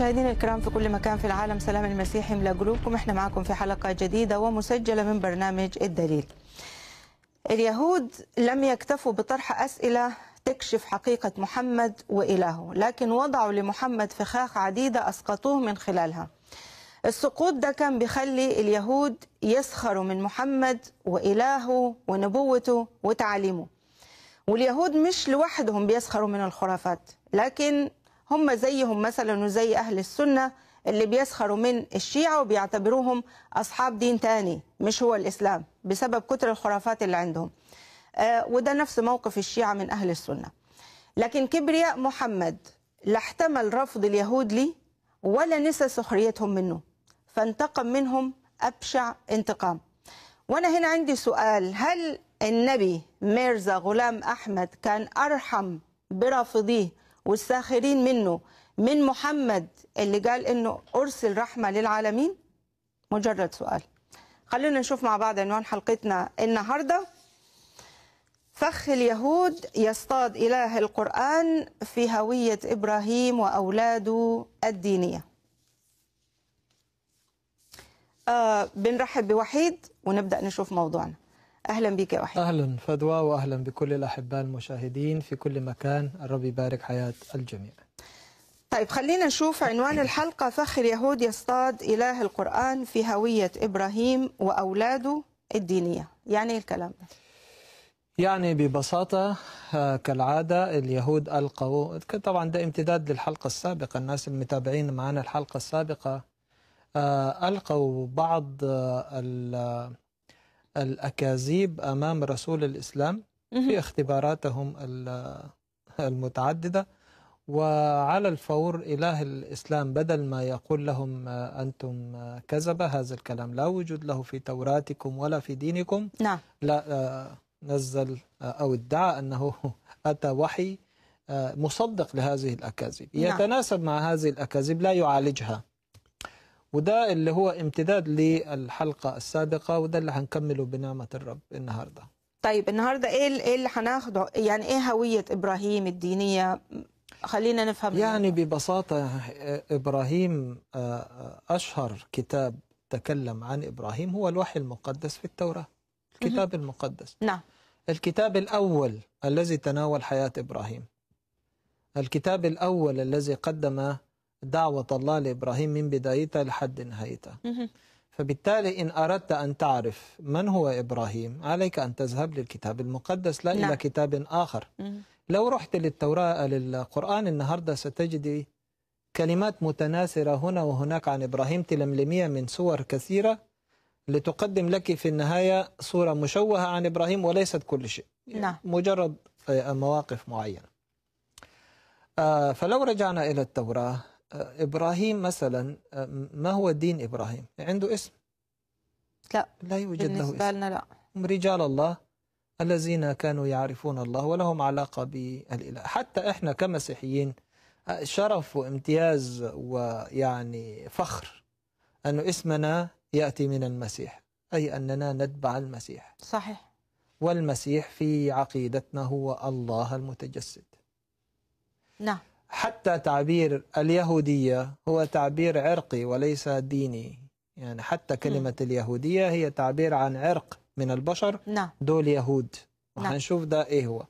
مشاهدينا الكرام في كل مكان في العالم سلام المسيح يملا قلوبكم احنا معاكم في حلقه جديده ومسجله من برنامج الدليل. اليهود لم يكتفوا بطرح اسئله تكشف حقيقه محمد والهه، لكن وضعوا لمحمد فخاخ عديده اسقطوه من خلالها. السقوط ده كان بيخلي اليهود يسخروا من محمد والهه ونبوته وتعاليمه. واليهود مش لوحدهم بيسخروا من الخرافات، لكن هم زيهم مثلا وزي أهل السنة اللي بيسخروا من الشيعة وبيعتبروهم أصحاب دين تاني مش هو الإسلام بسبب كتر الخرافات اللي عندهم آه، وده نفس موقف الشيعة من أهل السنة لكن كبرياء محمد لا احتمل رفض اليهود لي ولا نسى سخريتهم منه فانتقم منهم أبشع انتقام وأنا هنا عندي سؤال هل النبي ميرزا غلام أحمد كان أرحم برافضيه والساخرين منه من محمد اللي قال انه ارسل رحمه للعالمين مجرد سؤال خلونا نشوف مع بعض عنوان حلقتنا النهارده فخ اليهود يصطاد اله القران في هويه ابراهيم واولاده الدينيه آه بنرحب بوحيد ونبدا نشوف موضوعنا اهلا بك يا وحيد اهلا فدوى واهلا بكل الاحباء المشاهدين في كل مكان الرب يبارك حياه الجميع طيب خلينا نشوف عنوان الحلقه فخ اليهود يصطاد اله القران في هويه ابراهيم واولاده الدينيه يعني إيه الكلام ده يعني ببساطة آه، كالعادة اليهود ألقوا طبعا ده امتداد للحلقة السابقة الناس المتابعين معنا الحلقة السابقة آه، ألقوا بعض آه، ال الأكاذيب أمام رسول الإسلام في اختباراتهم المتعددة وعلى الفور إله الإسلام بدل ما يقول لهم أنتم كذبة هذا الكلام لا وجود له في توراتكم ولا في دينكم نعم لا آه، نزل آه، أو ادعى أنه أتى وحي آه، مصدق لهذه الأكاذيب نعم. يتناسب مع هذه الأكاذيب لا يعالجها وده اللي هو امتداد للحلقة السابقة وده اللي هنكمله بنعمة الرب النهاردة طيب النهاردة ايه, إيه اللي هناخده يعني ايه هوية ابراهيم الدينية خلينا نفهم يعني ببساطة ابراهيم آه، آه، اشهر كتاب تكلم عن ابراهيم هو الوحي المقدس في التوراة الكتاب المقدس نعم الكتاب الأول الذي تناول حياة إبراهيم الكتاب الأول الذي قدم دعوة الله لإبراهيم من بدايتها لحد نهايتها فبالتالي إن أردت أن تعرف من هو إبراهيم عليك أن تذهب للكتاب المقدس لا لا. إلى نعم. كتاب آخر لو رحت للتوراة للقرآن النهاردة ستجد كلمات متناثرة هنا وهناك عن إبراهيم تلملمية من صور كثيرة لتقدم لك في النهاية صورة مشوهة عن إبراهيم وليست كل شيء يعني نعم. مجرد آه، مواقف معينة آه، فلو رجعنا إلى التوراة آه، إبراهيم مثلا آه، ما هو دين إبراهيم عنده اسم لا لا يوجد له اسم بالنسبة لنا لا هم رجال الله الذين كانوا يعرفون الله ولهم علاقة بالإله حتى إحنا كمسيحيين آه، شرف وامتياز ويعني فخر أن اسمنا يأتي من المسيح أي أننا نتبع المسيح صحيح والمسيح في عقيدتنا هو الله المتجسد نعم حتى تعبير اليهودية هو تعبير عرقي وليس ديني يعني حتى كلمة م. اليهودية هي تعبير عن عرق من البشر نعم. دول يهود نعم. وحنشوف ده إيه هو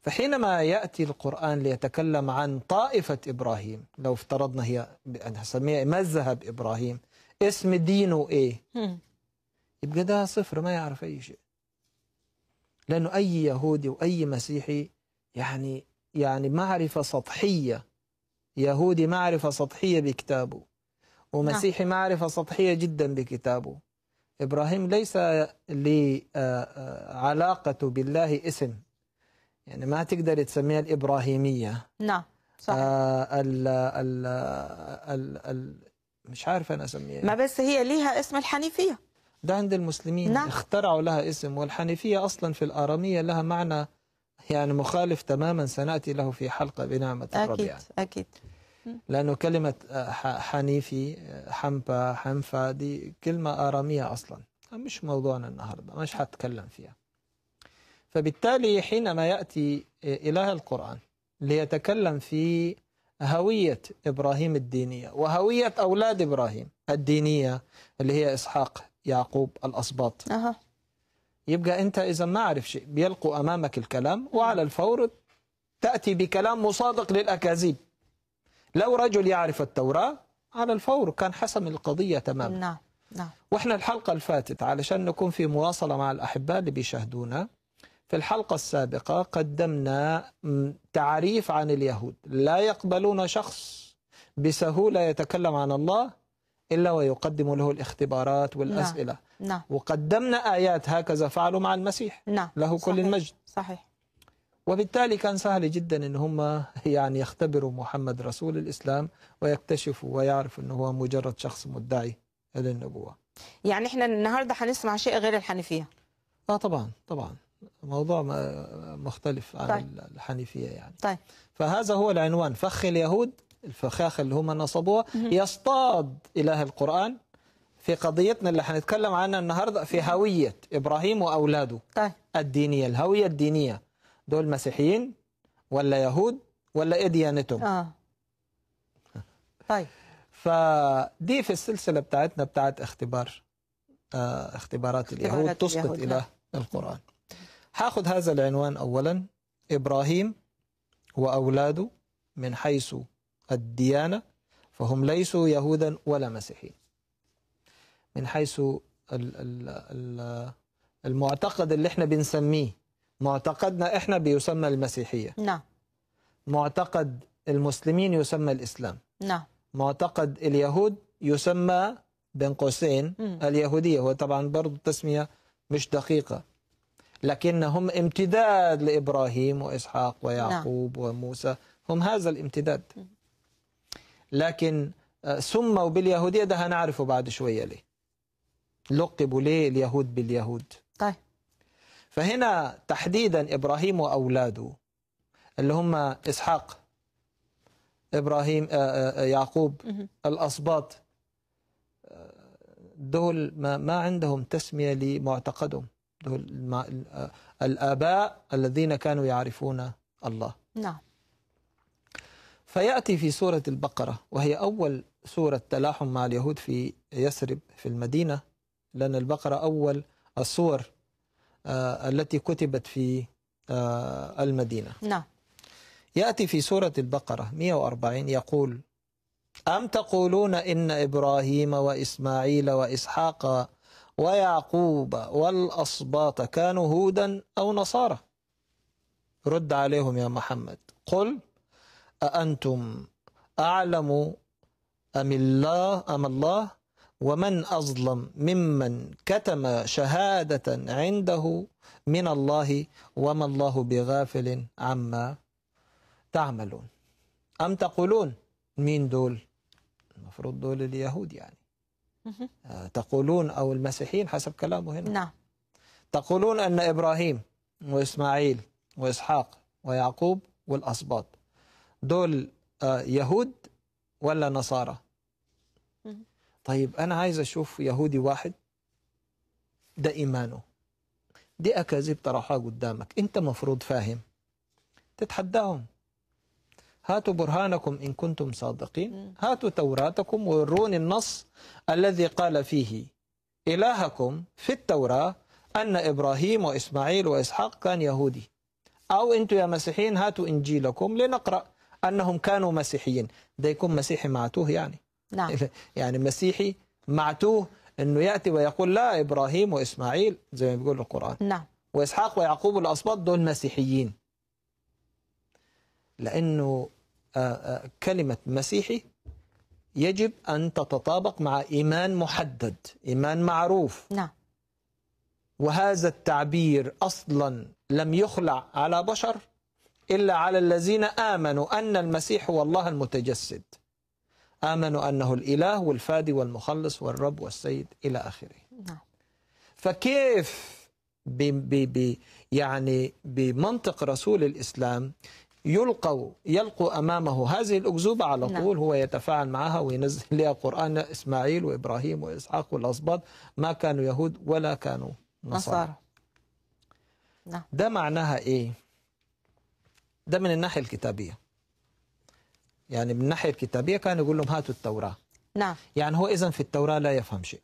فحينما يأتي القرآن ليتكلم عن طائفة إبراهيم لو افترضنا هي هسميها إيه؟ مذهب إبراهيم اسم دينه إيه يبقى ده صفر ما يعرف أي شيء لأنه أي يهودي وأي مسيحي يعني يعني معرفة سطحية يهودي معرفة سطحية بكتابه ومسيحي نعم. معرفة سطحية جدا بكتابه إبراهيم ليس لعلاقته آه، آه، بالله اسم يعني ما تقدر تسميها الإبراهيمية نعم صحيح آه، ال ال ال ال مش عارف أنا أسميها ما بس هي ليها اسم الحنيفية ده عند المسلمين نعم. اخترعوا لها اسم والحنيفية أصلا في الآرامية لها معنى يعني مخالف تماما سنأتي له في حلقة بنعمة الرب أكيد يعني. أكيد لأنه كلمة آه، حنيفي آه، حنفا حنفا دي كلمة آرامية أصلا مش موضوعنا النهاردة مش حتكلم فيها فبالتالي حينما يأتي آه، إله القرآن ليتكلم في هوية إبراهيم الدينية وهوية أولاد إبراهيم الدينية اللي هي إسحاق يعقوب الأسباط أه. يبقى أنت إذا ما عارف شيء بيلقوا أمامك الكلام وعلى الفور تأتي بكلام مصادق للأكاذيب لو رجل يعرف التوراة على الفور كان حسم القضية تماما نعم نعم وإحنا الحلقة الفاتت علشان نكون في مواصلة مع الأحباء اللي بيشاهدونا في الحلقة السابقة قدمنا تعريف عن اليهود لا يقبلون شخص بسهولة يتكلم عن الله إلا ويقدم له الاختبارات والأسئلة نعم. نعم وقدمنا آيات هكذا فعلوا مع المسيح نعم له كل صحيح. المجد صحيح وبالتالي كان سهل جدا ان هم يعني يختبروا محمد رسول الاسلام ويكتشفوا ويعرفوا انه هو مجرد شخص مدعي للنبوه. يعني احنا النهارده هنسمع شيء غير الحنيفيه. اه طبعا طبعا موضوع مختلف عن طيب. الحنيفيه يعني. طيب. فهذا هو العنوان فخ اليهود الفخاخ اللي هم نصبوها يصطاد اله القران في قضيتنا اللي هنتكلم عنها النهارده في نعم. هويه ابراهيم واولاده طيب. الدينيه الهويه الدينيه دول مسيحيين ولا يهود ولا ايه ديانتهم اه طيب فدي في السلسله بتاعتنا بتاعت اختبار آه اختبارات اليهود تسقط اليهود. نعم. الى القران هاخد هذا العنوان اولا ابراهيم واولاده من حيث الديانه فهم ليسوا يهودا ولا مسيحيين من حيث المعتقد اللي احنا بنسميه معتقدنا احنا بيسمى المسيحية نعم معتقد المسلمين يسمى الإسلام نعم معتقد اليهود يسمى بين قوسين اليهودية هو طبعا برضه تسميه مش دقيقة لكنهم امتداد لإبراهيم وإسحاق ويعقوب نعم. وموسى هم هذا الامتداد لكن سموا آه، باليهودية ده هنعرفه بعد شوية ليه لقبوا ليه اليهود باليهود طيب فهنا تحديدا إبراهيم وأولاده اللي هم إسحاق إبراهيم آه، آه، آه، يعقوب الأصباط دول ما, ما عندهم تسمية لمعتقدهم دول الآباء الذين كانوا يعرفون الله نعم فيأتي في سورة البقرة وهي أول سورة تلاحم مع اليهود في يثرب في المدينة لأن البقرة أول الصور آه، التي كتبت في آه، المدينة نعم يأتي في سورة البقرة 140 يقول أم تقولون إن إبراهيم وإسماعيل وإسحاق ويعقوب والأصباط كانوا هودا أو نصارى رد عليهم يا محمد قل أأنتم أعلم أم الله أم الله ومن أظلم ممن كتم شهادة عنده من الله وما الله بغافل عما تعملون أم تقولون مين دول المفروض دول اليهود يعني آه، تقولون أو المسيحيين حسب كلامه هنا نعم تقولون أن إبراهيم وإسماعيل وإسحاق ويعقوب والأسباط دول آه، يهود ولا نصارى طيب أنا عايز أشوف يهودي واحد ده إيمانه دي أكاذيب طرحها قدامك أنت مفروض فاهم تتحداهم هاتوا برهانكم إن كنتم صادقين هاتوا توراتكم وروني النص الذي قال فيه إلهكم في التوراة أن إبراهيم وإسماعيل وإسحاق كان يهودي أو أنتم يا مسيحيين هاتوا إنجيلكم لنقرأ أنهم كانوا مسيحيين ده يكون مسيحي معتوه يعني نعم. يعني مسيحي معتوه أنه يأتي ويقول لا إبراهيم وإسماعيل زي ما بيقول القرآن نعم. وإسحاق ويعقوب الأصباط دول مسيحيين لأنه آه، آه، كلمة مسيحي يجب أن تتطابق مع إيمان محدد إيمان معروف نعم وهذا التعبير أصلا لم يخلع على بشر إلا على الذين آمنوا أن المسيح هو الله المتجسد آمنوا أنه الإله والفادي والمخلص والرب والسيد إلى آخره نعم. فكيف بي بي بي يعني بمنطق رسول الإسلام يلقوا يلقوا أمامه هذه الأكذوبة على نعم. طول نعم. هو يتفاعل معها وينزل لها قرآن إسماعيل وإبراهيم وإسحاق والأصباط ما كانوا يهود ولا كانوا نصارى, نصارى. نعم. ده معناها إيه؟ ده من الناحية الكتابية يعني من الناحية الكتابية كان يقول لهم هاتوا التوراة نعم يعني هو إذا في التوراة لا يفهم شيء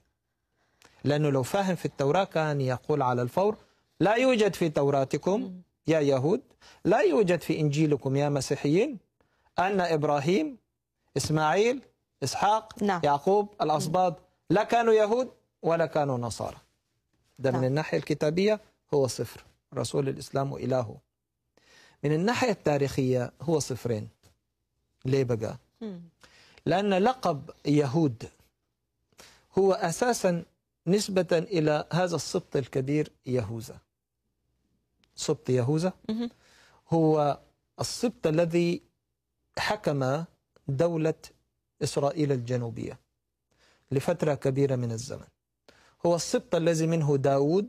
لأنه لو فاهم في التوراة كان يقول على الفور لا يوجد في توراتكم يا يهود لا يوجد في إنجيلكم يا مسيحيين أن إبراهيم إسماعيل إسحاق نعم. يعقوب الأصباط لا كانوا يهود ولا كانوا نصارى ده نعم. من الناحية الكتابية هو صفر رسول الإسلام والهه من الناحية التاريخية هو صفرين ليه بقى لأن لقب يهود هو أساسا نسبة إلى هذا السبط الكبير يهوذا سبط يهوذا هو السبط الذي حكم دولة إسرائيل الجنوبية لفترة كبيرة من الزمن هو السبط الذي منه داود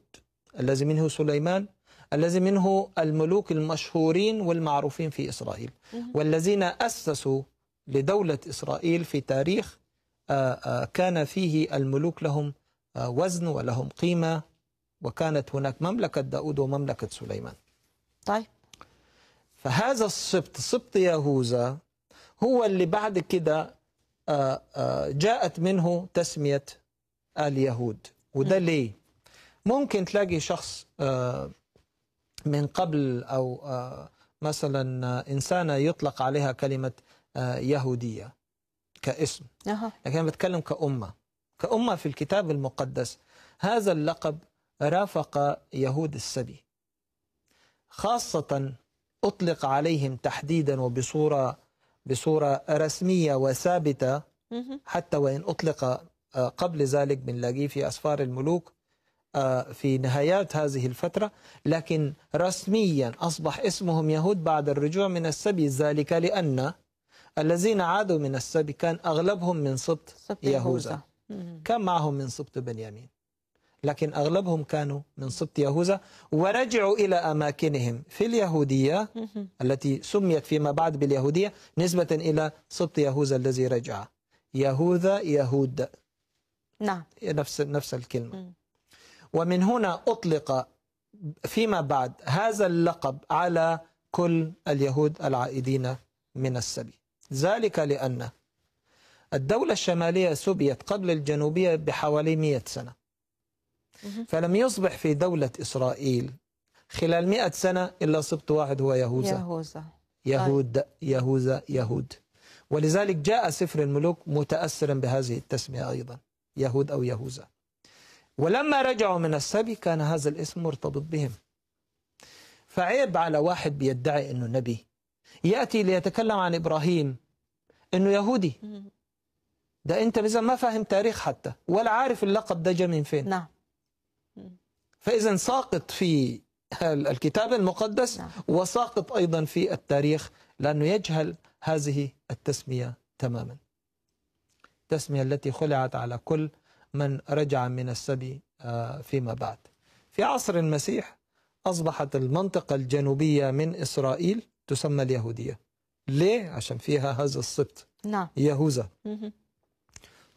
الذي منه سليمان الذي منه الملوك المشهورين والمعروفين في إسرائيل والذين أسسوا لدولة إسرائيل في تاريخ آه، آه، كان فيه الملوك لهم آه، وزن ولهم قيمة وكانت هناك مملكة داود ومملكة سليمان طيب فهذا السبط سبط يهوذا هو اللي بعد كده جاءت منه تسمية اليهود وده ليه ممكن تلاقي شخص من قبل أو آه، مثلا آه، إنسانة يطلق عليها كلمة آه، يهودية كاسم لكن أنا بتكلم كأمة كأمة في الكتاب المقدس هذا اللقب رافق يهود السبي خاصة أطلق عليهم تحديدا وبصورة بصورة رسمية وثابتة حتى وإن أطلق قبل ذلك بنلاقيه في أسفار الملوك آه، في نهايات هذه الفترة لكن رسميا أصبح اسمهم يهود بعد الرجوع من السبي ذلك لأن الذين عادوا من السبي كان أغلبهم من سبط يهوذا كان معهم من سبط بنيامين لكن أغلبهم كانوا من سبط يهوذا ورجعوا إلى أماكنهم في اليهودية التي سميت فيما بعد باليهودية نسبة إلى سبط يهوذا الذي رجع يهوذا يهود نعم نفس نفس الكلمة ومن هنا أطلق فيما بعد هذا اللقب على كل اليهود العائدين من السبي ذلك لأن الدولة الشمالية سبيت قبل الجنوبية بحوالي 100 سنة فلم يصبح في دولة إسرائيل خلال 100 سنة إلا سبط واحد هو يهوذا يهوذا يهود يهوذا يهود ولذلك جاء سفر الملوك متأثرا بهذه التسمية أيضا يهود أو يهوذا ولما رجعوا من السبي كان هذا الاسم مرتبط بهم فعيب على واحد بيدعي أنه نبي يأتي ليتكلم عن إبراهيم أنه يهودي ده أنت إذا ما فاهم تاريخ حتى ولا عارف اللقب ده جا من فين نعم فإذا ساقط في الكتاب المقدس نعم. وساقط أيضا في التاريخ لأنه يجهل هذه التسمية تماما التسمية التي خلعت على كل من رجع من السبي آه، فيما بعد في عصر المسيح أصبحت المنطقة الجنوبية من إسرائيل تسمى اليهودية ليه؟ عشان فيها هذا الصبت نعم يهوذا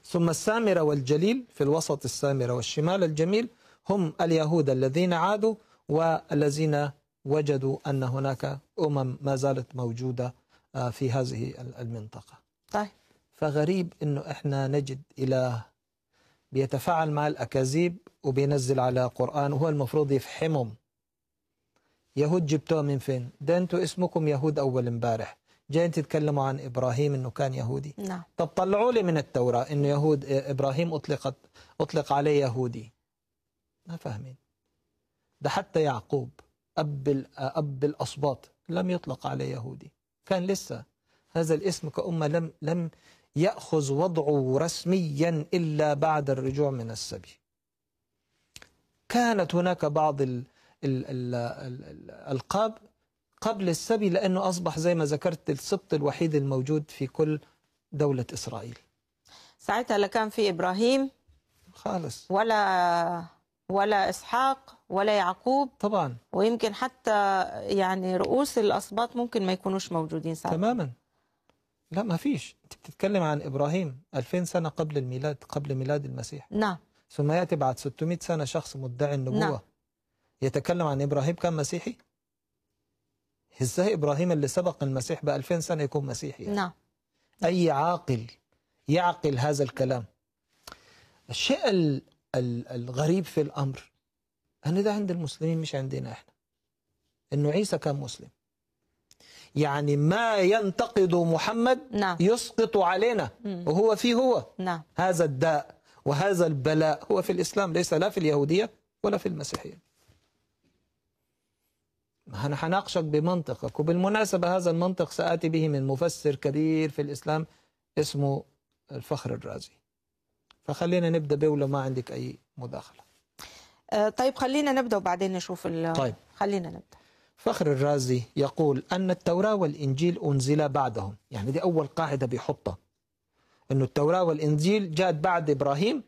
ثم السامرة والجليل في الوسط السامرة والشمال الجميل هم اليهود الذين عادوا والذين وجدوا أن هناك أمم ما زالت موجودة آه، في هذه المنطقة طيب فغريب أنه إحنا نجد إله بيتفاعل مع الأكاذيب وبينزل على قرآن وهو المفروض يفحمهم يهود جبتوها من فين؟ ده انتوا اسمكم يهود أول امبارح جايين تتكلموا عن إبراهيم أنه كان يهودي نعم. طب طلعوا لي من التوراة أنه يهود إبراهيم أطلقت أطلق عليه يهودي ما فاهمين ده حتى يعقوب أب, أب الأصباط لم يطلق عليه يهودي كان لسه هذا الاسم كأمة لم, لم يأخذ وضعه رسميا إلا بعد الرجوع من السبي كانت هناك بعض ال ال الألقاب قبل السبي لأنه أصبح زي ما ذكرت السبط الوحيد الموجود في كل دولة إسرائيل ساعتها لا كان في إبراهيم خالص ولا ولا إسحاق ولا يعقوب طبعا ويمكن حتى يعني رؤوس الأصباط ممكن ما يكونوش موجودين ساعتها تماما لا ما فيش انت بتتكلم عن ابراهيم 2000 سنه قبل الميلاد قبل ميلاد المسيح نعم ثم ياتي بعد 600 سنه شخص مدعي النبوه نعم. يتكلم عن ابراهيم كان مسيحي ازاي ابراهيم اللي سبق المسيح ب 2000 سنه يكون مسيحي يعني. نعم اي عاقل يعقل هذا الكلام الشيء ال ال الغريب في الامر ان ده عند المسلمين مش عندنا احنا انه عيسى كان مسلم يعني ما ينتقد محمد نعم. يسقط علينا وهو فيه هو نعم. هذا الداء وهذا البلاء هو في الإسلام ليس لا في اليهودية ولا في المسيحية أنا حناقشك بمنطقك وبالمناسبة هذا المنطق سآتي به من مفسر كبير في الإسلام اسمه الفخر الرازي فخلينا نبدأ به ولو ما عندك أي مداخلة آه، طيب خلينا نبدأ وبعدين نشوف ال... طيب خلينا نبدأ فخر الرازي يقول أن التوراة والإنجيل أنزل بعدهم يعني دي أول قاعدة بيحطها أن التوراة والإنجيل جاءت بعد إبراهيم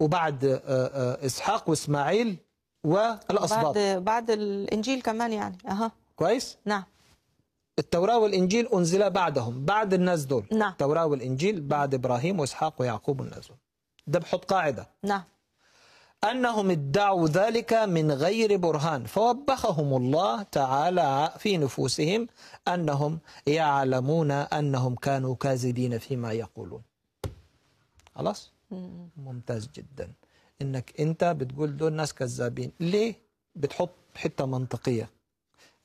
وبعد آه، آه، إسحاق وإسماعيل والأسباط بعد, بعد الإنجيل كمان يعني أها كويس؟ نعم التوراة والإنجيل أنزل بعدهم بعد الناس دول نعم التوراة والإنجيل بعد إبراهيم وإسحاق ويعقوب والناس دول ده بحط قاعدة نعم أنهم ادعوا ذلك من غير برهان فوبخهم الله تعالى في نفوسهم أنهم يعلمون أنهم كانوا كاذبين فيما يقولون خلاص ممتاز جدا انك انت بتقول دول ناس كذابين ليه بتحط حته منطقيه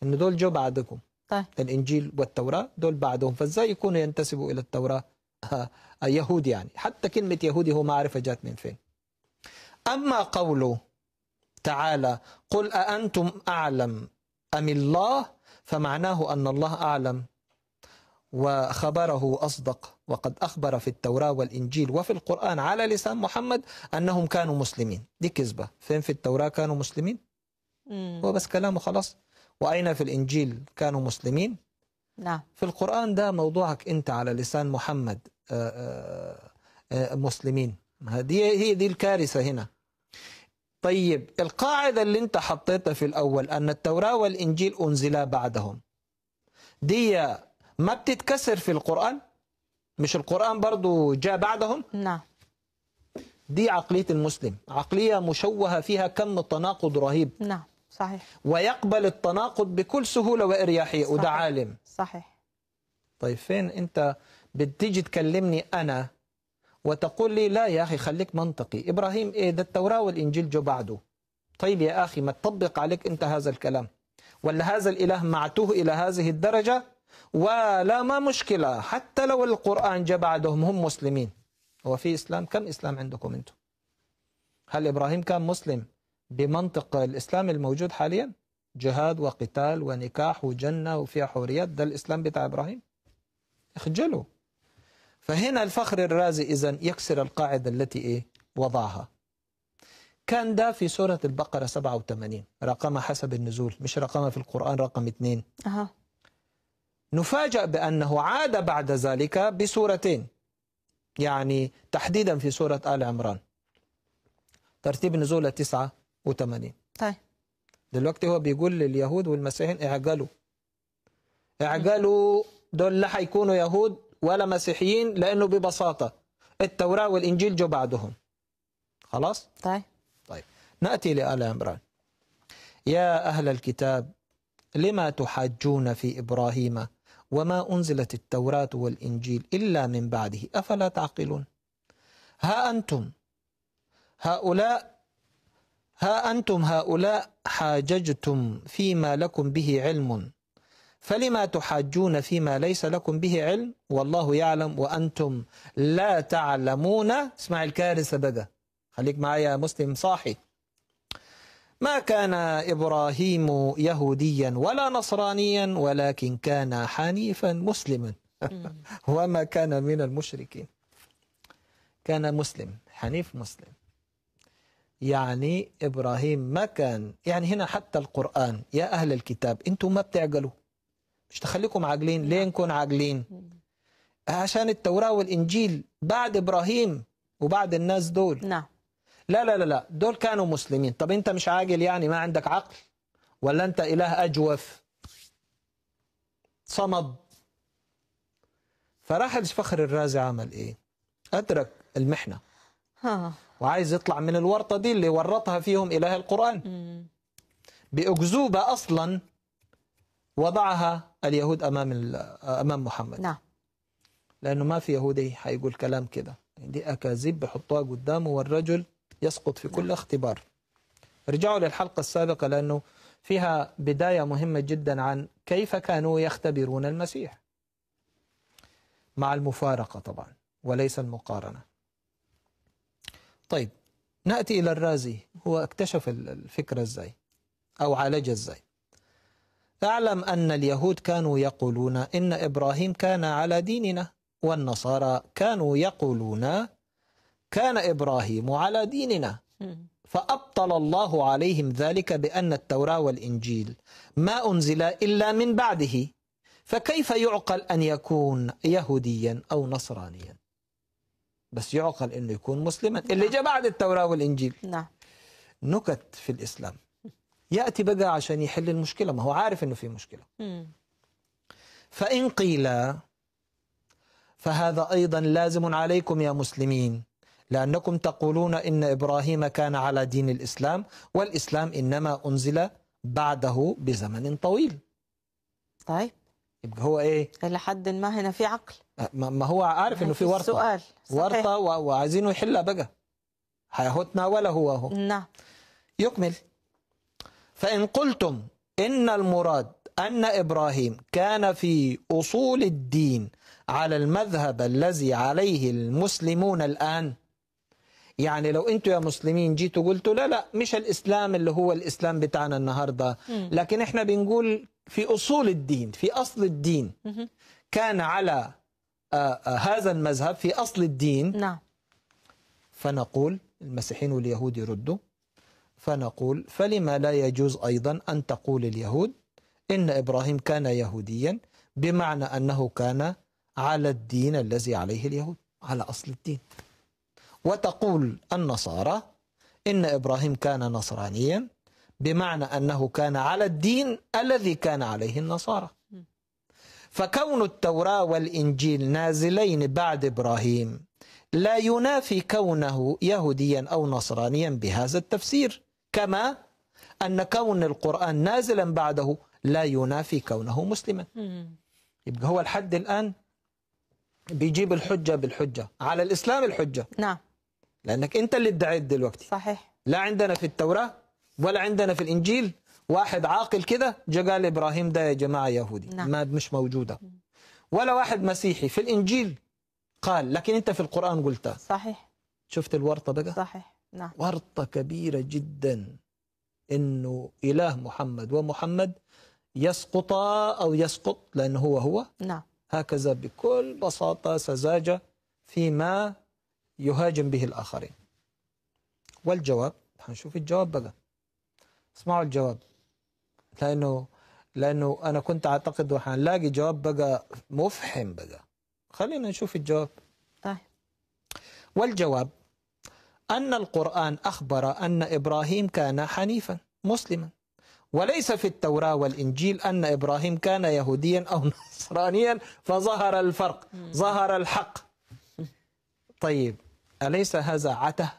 ان دول جو بعدكم طيب. الانجيل والتوراه دول بعدهم فازاي يكونوا ينتسبوا الى التوراه يهود يعني حتى كلمه يهودي هو ما عرف جات من فين أما قوله تعالى قل أأنتم أعلم أم الله فمعناه أن الله أعلم وخبره أصدق وقد أخبر في التوراة والإنجيل وفي القرآن على لسان محمد أنهم كانوا مسلمين دي كذبة فين في التوراة كانوا مسلمين هو بس كلامه خلاص وأين في الإنجيل كانوا مسلمين نعم في القرآن ده موضوعك أنت على لسان محمد آآ آه، آآ آه، آه، مسلمين هذه هي دي الكارثة هنا طيب القاعدة اللي انت حطيتها في الأول أن التوراة والإنجيل أنزلا بعدهم دي ما بتتكسر في القرآن مش القرآن برضو جاء بعدهم نعم دي عقلية المسلم عقلية مشوهة فيها كم تناقض رهيب نعم صحيح ويقبل التناقض بكل سهولة وإرياحية وده عالم صحيح طيب فين انت بتيجي تكلمني أنا وتقول لي لا يا أخي خليك منطقي إبراهيم إيه ده التوراة والإنجيل جو بعده طيب يا أخي ما تطبق عليك أنت هذا الكلام ولا هذا الإله معته إلى هذه الدرجة ولا ما مشكلة حتى لو القرآن جاء بعدهم هم مسلمين هو في إسلام كم إسلام عندكم أنتم هل إبراهيم كان مسلم بمنطق الإسلام الموجود حاليا جهاد وقتال ونكاح وجنة وفيها حوريات ده الإسلام بتاع إبراهيم اخجلوا فهنا الفخر الرازي إذا يكسر القاعدة التي إيه وضعها كان ده في سورة البقرة 87 رقمها حسب النزول مش رقمها في القرآن رقم 2 أه. نفاجأ بأنه عاد بعد ذلك بسورتين يعني تحديدا في سورة آل عمران ترتيب نزول 89 طيب دلوقتي هو بيقول لليهود والمسيحيين اعجلوا اعجلوا دول لا هيكونوا يهود ولا مسيحيين لأنه ببساطة التوراة والإنجيل جو بعدهم خلاص؟ طيب طيب نأتي لآل عمران يا أهل الكتاب لما تحاجون في إبراهيم وما أنزلت التوراة والإنجيل إلا من بعده أفلا تعقلون ها أنتم هؤلاء ها أنتم هؤلاء حاججتم فيما لكم به علم فلما تحاجون فيما ليس لكم به علم والله يعلم وأنتم لا تعلمون اسمع الكارثة بقى خليك معايا مسلم صاحي ما كان إبراهيم يهوديا ولا نصرانيا ولكن كان حنيفا مسلما وما كان من المشركين كان مسلم حنيف مسلم يعني إبراهيم ما كان يعني هنا حتى القرآن يا أهل الكتاب أنتم ما بتعقلوا مش تخليكم عاجلين ليه نكون عاجلين عشان التوراة والإنجيل بعد إبراهيم وبعد الناس دول نعم لا لا لا لا دول كانوا مسلمين طب أنت مش عاجل يعني ما عندك عقل ولا أنت إله أجوف صمد فراح الفخر الرازي عمل إيه أدرك المحنة وعايز يطلع من الورطة دي اللي ورطها فيهم إله القرآن بأكذوبة أصلا وضعها اليهود امام امام محمد نعم لانه ما في يهودي حيقول كلام كده دي اكاذيب بحطوها قدامه والرجل يسقط في كل نعم. اختبار رجعوا للحلقه السابقه لانه فيها بدايه مهمه جدا عن كيف كانوا يختبرون المسيح مع المفارقه طبعا وليس المقارنه طيب ناتي الى الرازي هو اكتشف الفكره ازاي او عالجها ازاي اعلم أن اليهود كانوا يقولون إن إبراهيم كان على ديننا والنصارى كانوا يقولون كان إبراهيم على ديننا فأبطل الله عليهم ذلك بأن التوراة والإنجيل ما أنزل إلا من بعده فكيف يعقل أن يكون يهوديا أو نصرانيا بس يعقل أنه يكون مسلما اللي نعم. جاء بعد التوراة والإنجيل نعم نكت في الإسلام يأتي بقى عشان يحل المشكلة ما هو عارف أنه في مشكلة فإن قيل فهذا أيضا لازم عليكم يا مسلمين لأنكم تقولون إن إبراهيم كان على دين الإسلام والإسلام إنما أنزل بعده بزمن طويل طيب يبقى هو ايه؟ الى حد ما هنا في عقل أه، ما هو عارف انه في ورطه سؤال ورطه وعايزينه يحلها بقى هيتناوله هو نعم يكمل فإن قلتم إن المراد أن إبراهيم كان في أصول الدين على المذهب الذي عليه المسلمون الآن يعني لو انتوا يا مسلمين جيتوا قلتوا لا لا مش الاسلام اللي هو الاسلام بتاعنا النهارده لكن احنا بنقول في اصول الدين في اصل الدين كان على آه، آه، هذا المذهب في اصل الدين نعم فنقول المسيحيين واليهود يردوا فنقول فلما لا يجوز أيضا أن تقول اليهود إن إبراهيم كان يهوديا بمعنى أنه كان على الدين الذي عليه اليهود على أصل الدين وتقول النصارى إن إبراهيم كان نصرانيا بمعنى أنه كان على الدين الذي كان عليه النصارى فكون التوراة والإنجيل نازلين بعد إبراهيم لا ينافي كونه يهوديا أو نصرانيا بهذا التفسير كما أن كون القرآن نازلا بعده لا ينافي كونه مسلما يبقى هو لحد الآن بيجيب الحجة بالحجة على الإسلام الحجة نعم لأنك أنت اللي ادعيت دلوقتي صحيح لا عندنا في التوراة ولا عندنا في الإنجيل واحد عاقل كده جا قال إبراهيم ده يا جماعة يهودي نعم. ما مش موجودة ولا واحد مسيحي في الإنجيل قال لكن أنت في القرآن قلتها صحيح شفت الورطة بقى صحيح نعم. ورطة كبيرة جدا أنه إله محمد ومحمد يسقطا أو يسقط لأنه هو هو نعم. هكذا بكل بساطة سذاجة فيما يهاجم به الآخرين والجواب هنشوف الجواب بقى اسمعوا الجواب لأنه لأنه أنا كنت أعتقد وحنلاقي جواب بقى مفحم بقى خلينا نشوف الجواب طيب والجواب أن القرآن أخبر أن إبراهيم كان حنيفا مسلما وليس في التوراة والإنجيل أن إبراهيم كان يهوديا أو نصرانيا فظهر الفرق ظهر الحق طيب أليس هذا عته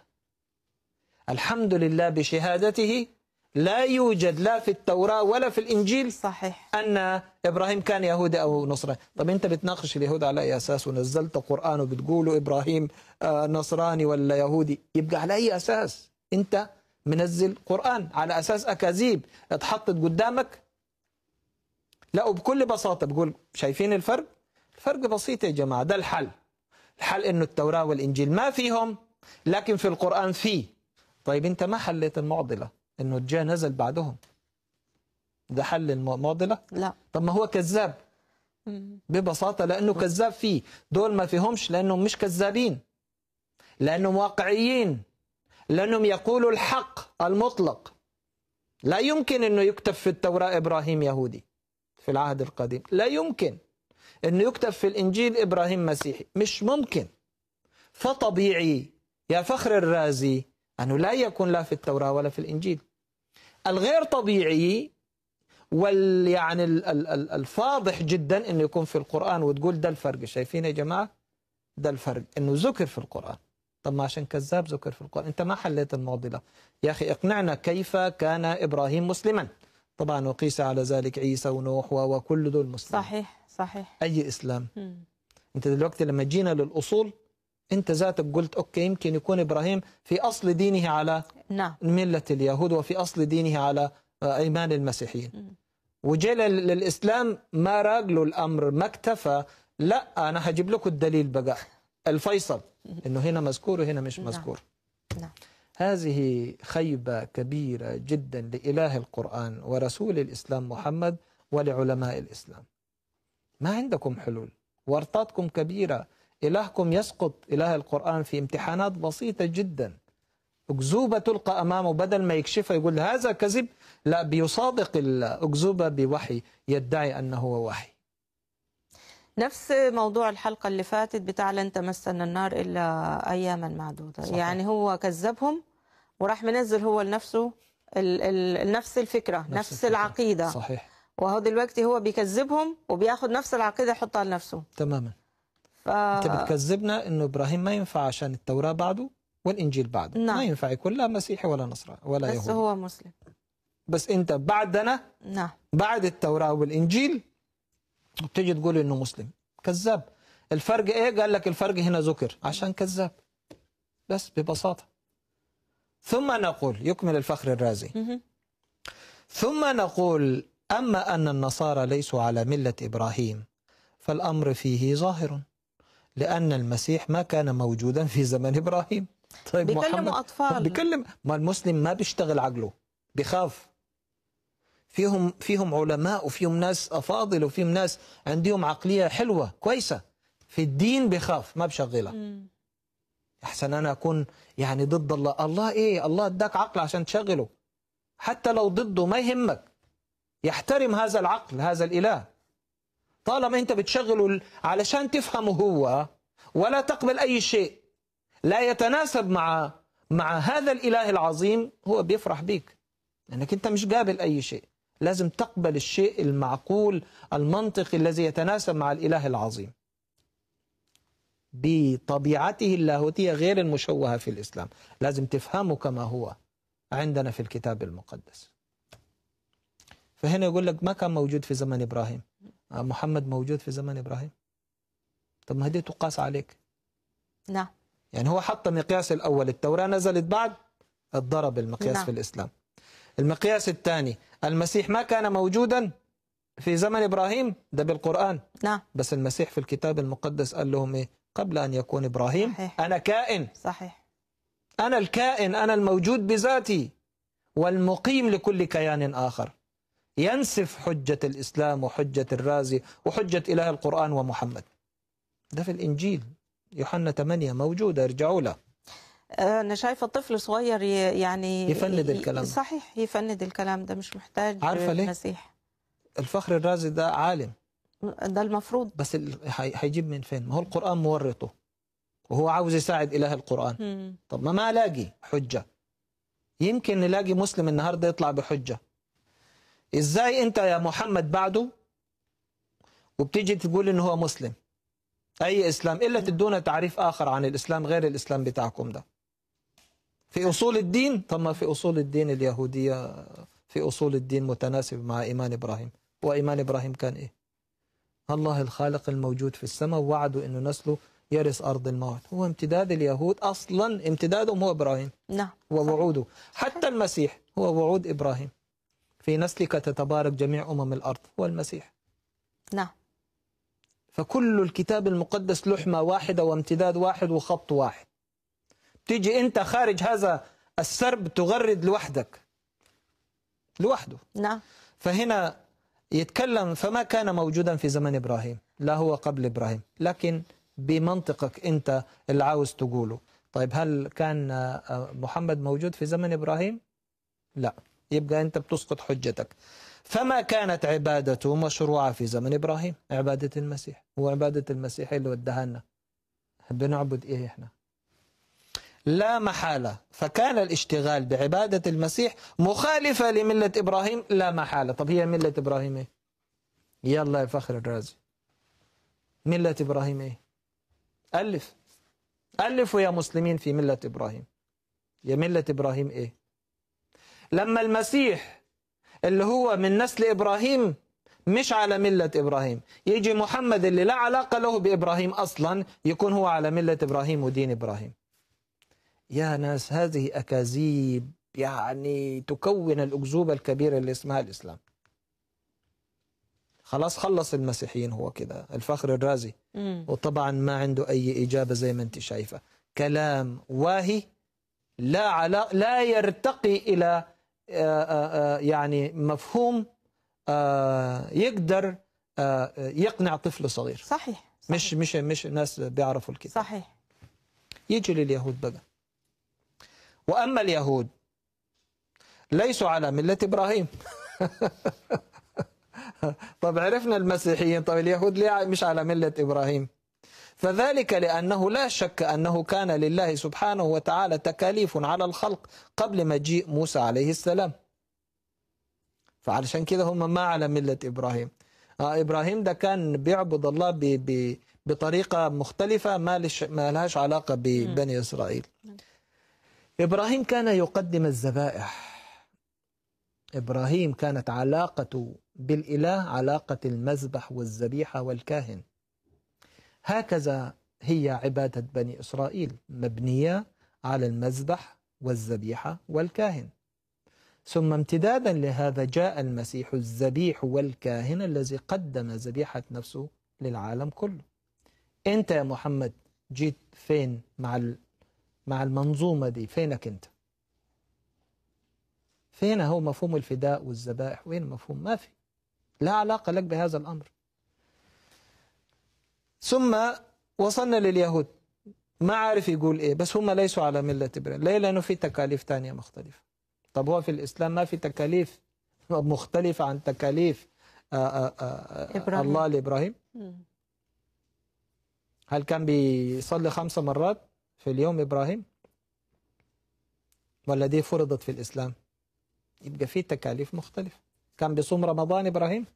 الحمد لله بشهادته لا يوجد لا في التوراة ولا في الإنجيل صحيح أن إبراهيم كان يهودي أو نصراني طب أنت بتناقش اليهود على أي أساس ونزلت قرآن وبتقولوا إبراهيم آه، نصراني ولا يهودي يبقى على أي أساس أنت منزل قرآن على أساس أكاذيب اتحطت قدامك لا وبكل بساطة بقول شايفين الفرق الفرق بسيط يا جماعة ده الحل الحل أنه التوراة والإنجيل ما فيهم لكن في القرآن فيه طيب أنت ما حليت المعضلة انه الجاه نزل بعدهم ده حل المعضله لا طب ما هو كذاب ببساطه لانه كذاب فيه دول ما فيهمش لانهم مش كذابين لانهم واقعيين لانهم يقولوا الحق المطلق لا يمكن انه يكتب في التوراه ابراهيم يهودي في العهد القديم لا يمكن انه يكتب في الانجيل ابراهيم مسيحي مش ممكن فطبيعي يا فخر الرازي أنه لا يكون لا في التوراة ولا في الإنجيل الغير طبيعي وال يعني الفاضح جدا انه يكون في القران وتقول ده الفرق شايفين يا جماعه ده الفرق انه ذكر في القران طب ما عشان كذاب ذكر في القران انت ما حليت المعضله يا اخي اقنعنا كيف كان ابراهيم مسلما طبعا وقيس على ذلك عيسى ونوح وكل دول مسلمين صحيح صحيح اي اسلام م. انت دلوقتي لما جينا للاصول أنت ذاتك قلت أوكي يمكن يكون إبراهيم في أصل دينه على نعم. ملة اليهود وفي أصل دينه على آه، إيمان المسيحيين وجل للإسلام ما راق له الأمر ما اكتفى لا أنا هجيب لكم الدليل بقى الفيصل أنه هنا مذكور وهنا مش نعم. مذكور نعم. نعم. هذه خيبة كبيرة جدا لإله القرآن ورسول الإسلام محمد ولعلماء الإسلام ما عندكم حلول ورطاتكم كبيرة إلهكم يسقط إله القرآن في امتحانات بسيطة جدا أكذوبة تلقى أمامه بدل ما يكشفها يقول هذا كذب لا بيصادق الأكذوبة بوحي يدعي أنه هو وحي نفس موضوع الحلقة اللي فاتت بتاع لن تمسنا النار إلا أياما معدودة صحيح. يعني هو كذبهم وراح منزل هو لنفسه نفس الفكرة نفس, نفس الفكرة. العقيدة صحيح وهو دلوقتي هو بيكذبهم وبياخد نفس العقيدة يحطها لنفسه تماما ف... انت بتكذبنا انه ابراهيم ما ينفع عشان التوراه بعده والانجيل بعده نعم. ما ينفع يكون لا مسيحي ولا نصراني ولا يهودي بس هو مسلم بس انت بعدنا نعم بعد التوراه والانجيل بتيجي تقول انه مسلم كذاب الفرق ايه قال لك الفرق هنا ذكر عشان كذاب بس ببساطه ثم نقول يكمل الفخر الرازي ثم نقول اما ان النصارى ليسوا على مله ابراهيم فالامر فيه ظاهر لأن المسيح ما كان موجودا في زمن إبراهيم طيب بيكلموا أطفال بيكلم ما المسلم ما بيشتغل عقله بيخاف فيهم فيهم علماء وفيهم ناس أفاضل وفيهم ناس عندهم عقلية حلوة كويسة في الدين بيخاف ما بشغلها أحسن أنا أكون يعني ضد الله الله إيه الله اداك عقل عشان تشغله حتى لو ضده ما يهمك يحترم هذا العقل هذا الإله طالما انت بتشغله علشان تفهمه هو ولا تقبل اي شيء لا يتناسب مع مع هذا الاله العظيم هو بيفرح بيك لانك انت مش قابل اي شيء لازم تقبل الشيء المعقول المنطقي الذي يتناسب مع الاله العظيم بطبيعته اللاهوتيه غير المشوهه في الاسلام لازم تفهمه كما هو عندنا في الكتاب المقدس فهنا يقول لك ما كان موجود في زمن ابراهيم آه، محمد موجود في زمن إبراهيم طب ما هدي تقاس عليك نعم يعني هو حط مقياس الأول التوراة نزلت بعد الضرب المقياس نعم. في الإسلام المقياس الثاني المسيح ما كان موجودا في زمن إبراهيم ده بالقرآن نعم بس المسيح في الكتاب المقدس قال لهم إيه قبل أن يكون إبراهيم صحيح. أنا كائن صحيح أنا الكائن أنا الموجود بذاتي والمقيم لكل كيان آخر ينسف حجة الإسلام وحجة الرازي وحجة إله القرآن ومحمد ده في الإنجيل يوحنا 8 موجودة ارجعوا له آه، أنا شايفة الطفل صغير يعني يفند الكلام صحيح يفند الكلام ده مش محتاج عارفة ليه؟ مسيح الفخر الرازي ده عالم ده المفروض بس هيجيب من فين؟ ما هو القرآن مورطه وهو عاوز يساعد إله القرآن م. طب ما ما ألاقي حجة يمكن نلاقي مسلم النهاردة يطلع بحجة ازاي انت يا محمد بعده وبتيجي تقول ان هو مسلم اي اسلام الا تدونا تعريف اخر عن الاسلام غير الاسلام بتاعكم ده في اصول الدين طب ما في اصول الدين اليهوديه في اصول الدين متناسب مع ايمان ابراهيم وايمان ابراهيم كان ايه الله الخالق الموجود في السماء ووعده انه نسله يرث ارض الموت هو امتداد اليهود اصلا امتدادهم هو ابراهيم نعم ووعوده حتى المسيح هو وعود ابراهيم في نسلك تتبارك جميع أمم الأرض هو المسيح نعم فكل الكتاب المقدس لحمة واحدة وامتداد واحد وخط واحد تيجي أنت خارج هذا السرب تغرد لوحدك لوحده نعم فهنا يتكلم فما كان موجودا في زمن إبراهيم لا هو قبل إبراهيم لكن بمنطقك أنت اللي عاوز تقوله طيب هل كان محمد موجود في زمن إبراهيم؟ لا يبقى أنت بتسقط حجتك فما كانت عبادته مشروعة في زمن إبراهيم عبادة المسيح هو عبادة المسيح اللي ودها لنا بنعبد إيه إحنا لا محالة فكان الاشتغال بعبادة المسيح مخالفة لملة إبراهيم لا محالة طب هي ملة إبراهيم إيه يلا يا فخر الرازي ملة إبراهيم إيه ألف ألفوا يا مسلمين في ملة إبراهيم يا ملة إبراهيم إيه لما المسيح اللي هو من نسل إبراهيم مش على ملة إبراهيم يجي محمد اللي لا علاقة له بإبراهيم أصلا يكون هو على ملة إبراهيم ودين إبراهيم يا ناس هذه أكاذيب يعني تكون الأكذوبة الكبيرة اللي اسمها الإسلام خلاص خلص المسيحيين هو كده الفخر الرازي وطبعا ما عنده أي إجابة زي ما أنت شايفة كلام واهي لا علاقه لا يرتقي إلى آه، آه، آه، يعني مفهوم يقدر يقنع طفل صغير صحيح, صحيح. مش مش مش ناس بيعرفوا الكتاب صحيح يجي لليهود بقى واما اليهود ليسوا على مله ابراهيم طب عرفنا المسيحيين طب اليهود ليه مش على مله ابراهيم فذلك لأنه لا شك أنه كان لله سبحانه وتعالى تكاليف على الخلق قبل مجيء موسى عليه السلام فعلشان كده هم ما على ملة إبراهيم آه إبراهيم ده كان بيعبد الله بي بي بطريقة مختلفة ما, لش ما لهاش علاقة ببني إسرائيل نعم. إبراهيم كان يقدم الذبائح إبراهيم كانت علاقته بالإله علاقة المذبح والذبيحة والكاهن هكذا هي عبادة بني إسرائيل مبنية على المذبح والذبيحة والكاهن ثم امتدادا لهذا جاء المسيح الذبيح والكاهن الذي قدم ذبيحة نفسه للعالم كله انت يا محمد جيت فين مع مع المنظومة دي فينك انت فين هو مفهوم الفداء والذبائح وين مفهوم ما في لا علاقة لك بهذا الأمر ثم وصلنا لليهود ما عارف يقول ايه بس هم ليسوا على ملة ابراهيم ليه لانه في تكاليف ثانيه مختلفة طب هو في الاسلام ما في تكاليف مختلفة عن تكاليف آآ آه، آآ آه، آه، إبراهيم. الله لابراهيم هل كان بيصلي خمس مرات في اليوم ابراهيم ولا دي فرضت في الاسلام يبقى في تكاليف مختلفة كان بيصوم رمضان ابراهيم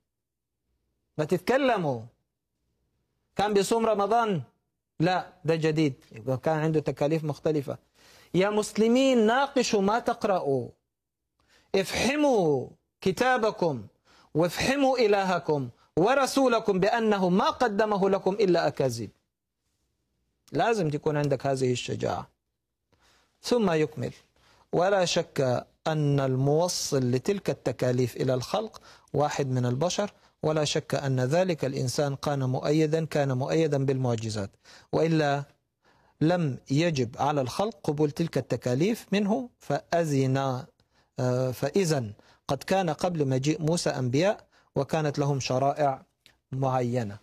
ما تتكلموا كان بيصوم رمضان لا ده جديد كان عنده تكاليف مختلفة يا مسلمين ناقشوا ما تقرأوا افحموا كتابكم وافحموا إلهكم ورسولكم بأنه ما قدمه لكم إلا أكاذيب لازم تكون عندك هذه الشجاعة ثم يكمل ولا شك أن الموصل لتلك التكاليف إلى الخلق واحد من البشر ولا شك أن ذلك الإنسان كان مؤيدا كان مؤيدا بالمعجزات وإلا لم يجب على الخلق قبول تلك التكاليف منه آه، فأذن فإذا قد كان قبل مجيء موسى أنبياء وكانت لهم شرائع معينة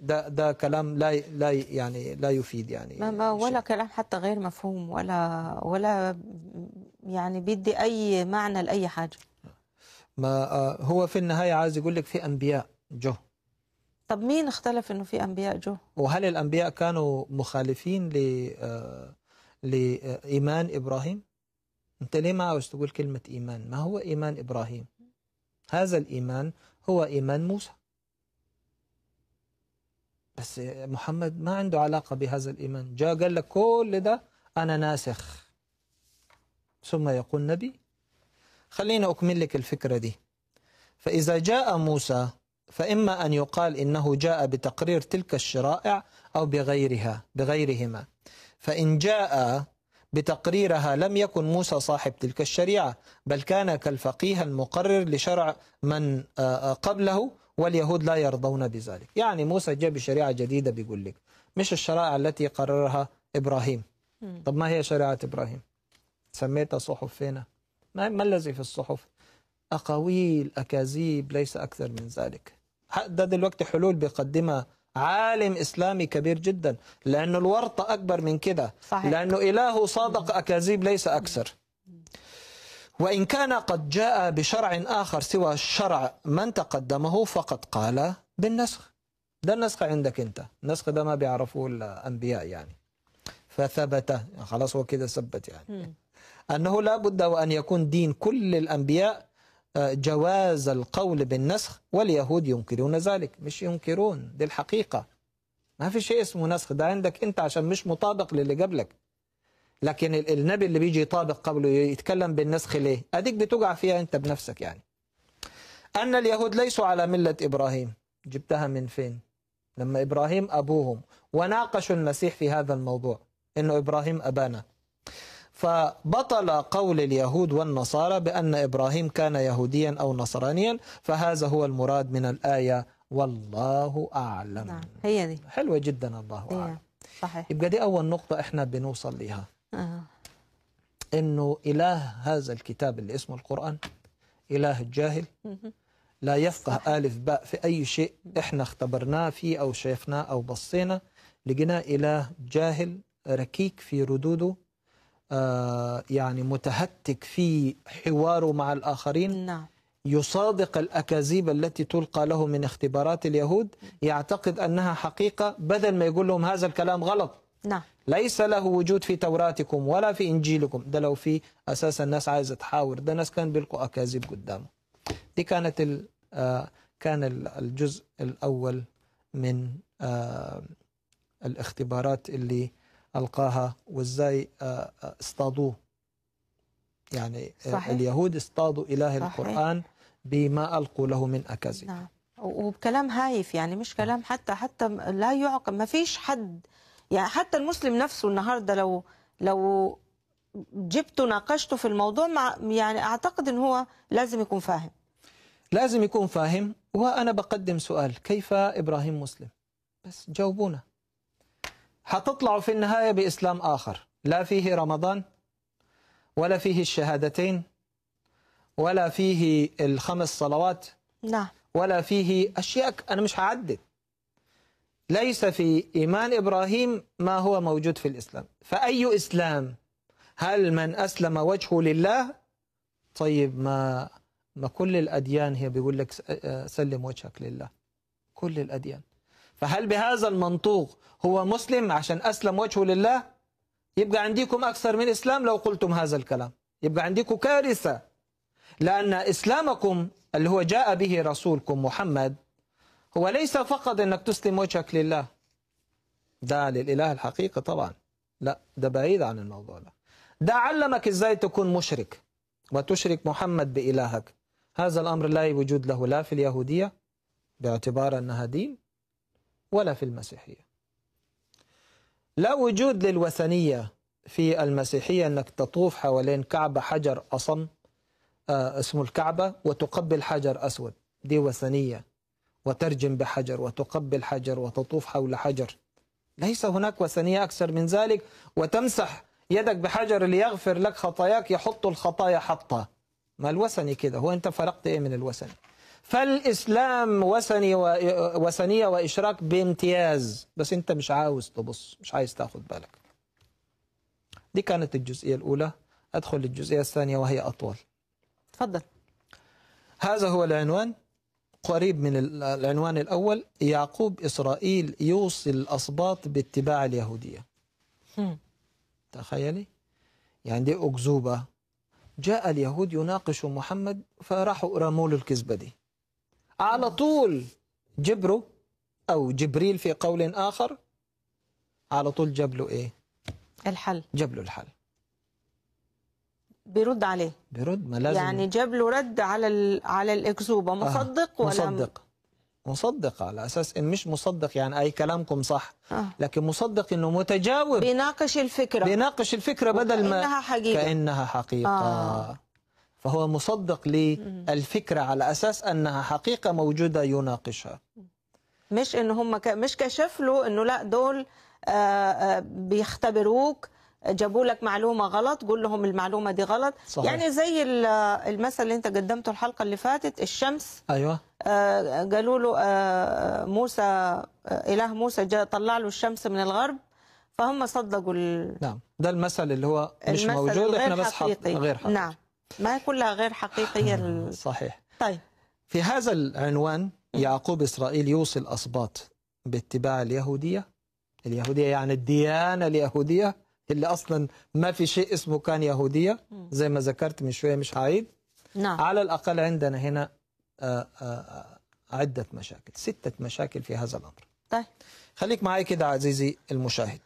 ده ده كلام لا لا يعني لا يفيد يعني ما ما ولا شيء. كلام حتى غير مفهوم ولا ولا يعني بيدي اي معنى لاي حاجه ما آه، هو في النهاية عايز يقول لك في أنبياء جو طب مين اختلف أنه في أنبياء جو؟ وهل الأنبياء كانوا مخالفين ل آه، لإيمان إبراهيم؟ أنت ليه ما عاوز تقول كلمة إيمان؟ ما هو إيمان إبراهيم؟ هذا الإيمان هو إيمان موسى بس محمد ما عنده علاقة بهذا الإيمان جاء قال لك كل ده أنا ناسخ ثم يقول نبي خليني أكمل لك الفكرة دي فإذا جاء موسى فإما أن يقال إنه جاء بتقرير تلك الشرائع أو بغيرها بغيرهما فإن جاء بتقريرها لم يكن موسى صاحب تلك الشريعة بل كان كالفقيه المقرر لشرع من آه، آه، قبله واليهود لا يرضون بذلك يعني موسى جاء بشريعة جديدة بيقول لك مش الشرائع التي قررها إبراهيم طب ما هي شريعة إبراهيم سميتها صحف فينا ما الذي في الصحف أقاويل أكاذيب ليس أكثر من ذلك ده دلوقتي حلول بيقدمها عالم إسلامي كبير جدا لأنه الورطة أكبر من كده صحيح. لأنه إله صادق أكاذيب ليس أكثر وإن كان قد جاء بشرع آخر سوى الشرع من تقدمه فقد قال بالنسخ ده النسخ عندك أنت النسخ ده ما بيعرفوه الأنبياء يعني فثبت خلاص هو كده ثبت يعني أنه لا بد وأن يكون دين كل الأنبياء آه، جواز القول بالنسخ واليهود ينكرون ذلك مش ينكرون دي الحقيقة ما في شيء اسمه نسخ ده عندك أنت عشان مش مطابق للي قبلك لكن النبي اللي بيجي يطابق قبله يتكلم بالنسخ ليه أديك بتقع فيها أنت بنفسك يعني أن اليهود ليسوا على ملة إبراهيم جبتها من فين لما إبراهيم أبوهم وناقشوا المسيح في هذا الموضوع إنه إبراهيم أبانا فبطل قول اليهود والنصارى بأن إبراهيم كان يهوديا أو نصرانيا فهذا هو المراد من الآية والله أعلم نعم هي دي حلوة جدا الله أعلم صحيح يبقى دي أول نقطة إحنا بنوصل لها آه. إنه إله هذا الكتاب اللي اسمه القرآن إله الجاهل لا يفقه صحيح. آلف باء في أي شيء إحنا اختبرناه فيه أو شايفناه أو بصينا لقيناه إله جاهل ركيك في ردوده آه، يعني متهتك في حواره مع الآخرين نعم. يصادق الأكاذيب التي تلقى له من اختبارات اليهود يعتقد أنها حقيقة بدل ما يقول لهم هذا الكلام غلط نعم. ليس له وجود في توراتكم ولا في إنجيلكم ده لو في أساسا الناس عايزة تحاور ده ناس كان بيلقوا أكاذيب قدامه دي كانت ال آه، كان الجزء الأول من آه، الاختبارات اللي القاها وازاي آه، آه، اصطادوه يعني آه، صحيح. اليهود اصطادوا اله صحيح. القران بما القوا له من اكاذيب نعم. وبكلام هايف يعني مش كلام نعم. حتى حتى لا يعقل ما فيش حد يعني حتى المسلم نفسه النهارده لو لو جبته ناقشته في الموضوع مع يعني اعتقد ان هو لازم يكون فاهم لازم يكون فاهم وانا بقدم سؤال كيف ابراهيم مسلم بس جاوبونا هتطلعوا في النهاية بإسلام آخر لا فيه رمضان ولا فيه الشهادتين ولا فيه الخمس صلوات نعم ولا فيه أشياء أنا مش هعدد ليس في إيمان إبراهيم ما هو موجود في الإسلام فأي إسلام هل من أسلم وجهه لله طيب ما ما كل الأديان هي بيقول لك آه، سلم وجهك لله كل الأديان فهل بهذا المنطوق هو مسلم عشان أسلم وجهه لله يبقى عندكم أكثر من إسلام لو قلتم هذا الكلام يبقى عندكم كارثة لأن إسلامكم اللي هو جاء به رسولكم محمد هو ليس فقط أنك تسلم وجهك لله ده للإله الحقيقي طبعا لا ده بعيد عن الموضوع ده ده علمك إزاي تكون مشرك وتشرك محمد بإلهك هذا الأمر لا وجود له لا في اليهودية باعتبار أنها دين ولا في المسيحية لا وجود للوثنية في المسيحية أنك تطوف حوالين كعبة حجر أصم آه، اسمه الكعبة وتقبل حجر أسود دي وثنية وترجم بحجر وتقبل حجر وتطوف حول حجر ليس هناك وثنية أكثر من ذلك وتمسح يدك بحجر ليغفر لك خطاياك يحط الخطايا حطة ما الوثني كده هو أنت فرقت إيه من الوثني فالإسلام وثني وثنية وإشراك بامتياز بس أنت مش عاوز تبص مش عايز تاخد بالك دي كانت الجزئية الأولى أدخل للجزئية الثانية وهي أطول تفضل هذا هو العنوان قريب من العنوان الأول يعقوب إسرائيل يوصي الأسباط باتباع اليهودية تخيلي يعني دي أكذوبة جاء اليهود يناقشوا محمد فراحوا رموا له الكذبة دي على طول جبره أو جبريل في قول آخر على طول جاب له إيه؟ الحل جاب له الحل بيرد عليه بيرد ما لازم يعني جاب له رد على على الأكذوبة آه، مصدق آه. ولا مصدق مصدق على اساس ان مش مصدق يعني اي كلامكم صح آه. لكن مصدق انه متجاوب بيناقش الفكره بيناقش الفكره بدل ما كانها حقيقه كانها حقيقه آه. فهو مصدق للفكرة على أساس أنها حقيقة موجودة يناقشها مش إن هم ك... مش كشف له إنه لا دول آآ آه، آآ آه، بيختبروك جابوا لك معلومة غلط قول لهم المعلومة دي غلط صحيح. يعني زي المثل اللي انت قدمته الحلقة اللي فاتت الشمس أيوة. آه، قالوا له موسى إله موسى جاء طلع له الشمس من الغرب فهم صدقوا ال... نعم ده المثل اللي هو مش موجود احنا بس حق غير حقيقي نعم ما كلها غير حقيقية ال... صحيح طيب في هذا العنوان يعقوب إسرائيل يوصي الأصباط باتباع اليهودية اليهودية يعني الديانة اليهودية اللي أصلا ما في شيء اسمه كان يهودية زي ما ذكرت من شوية مش هعيد نعم. على الأقل عندنا هنا آآ آه، آآ آه، عدة مشاكل ستة مشاكل في هذا الأمر طيب خليك معي كده عزيزي المشاهد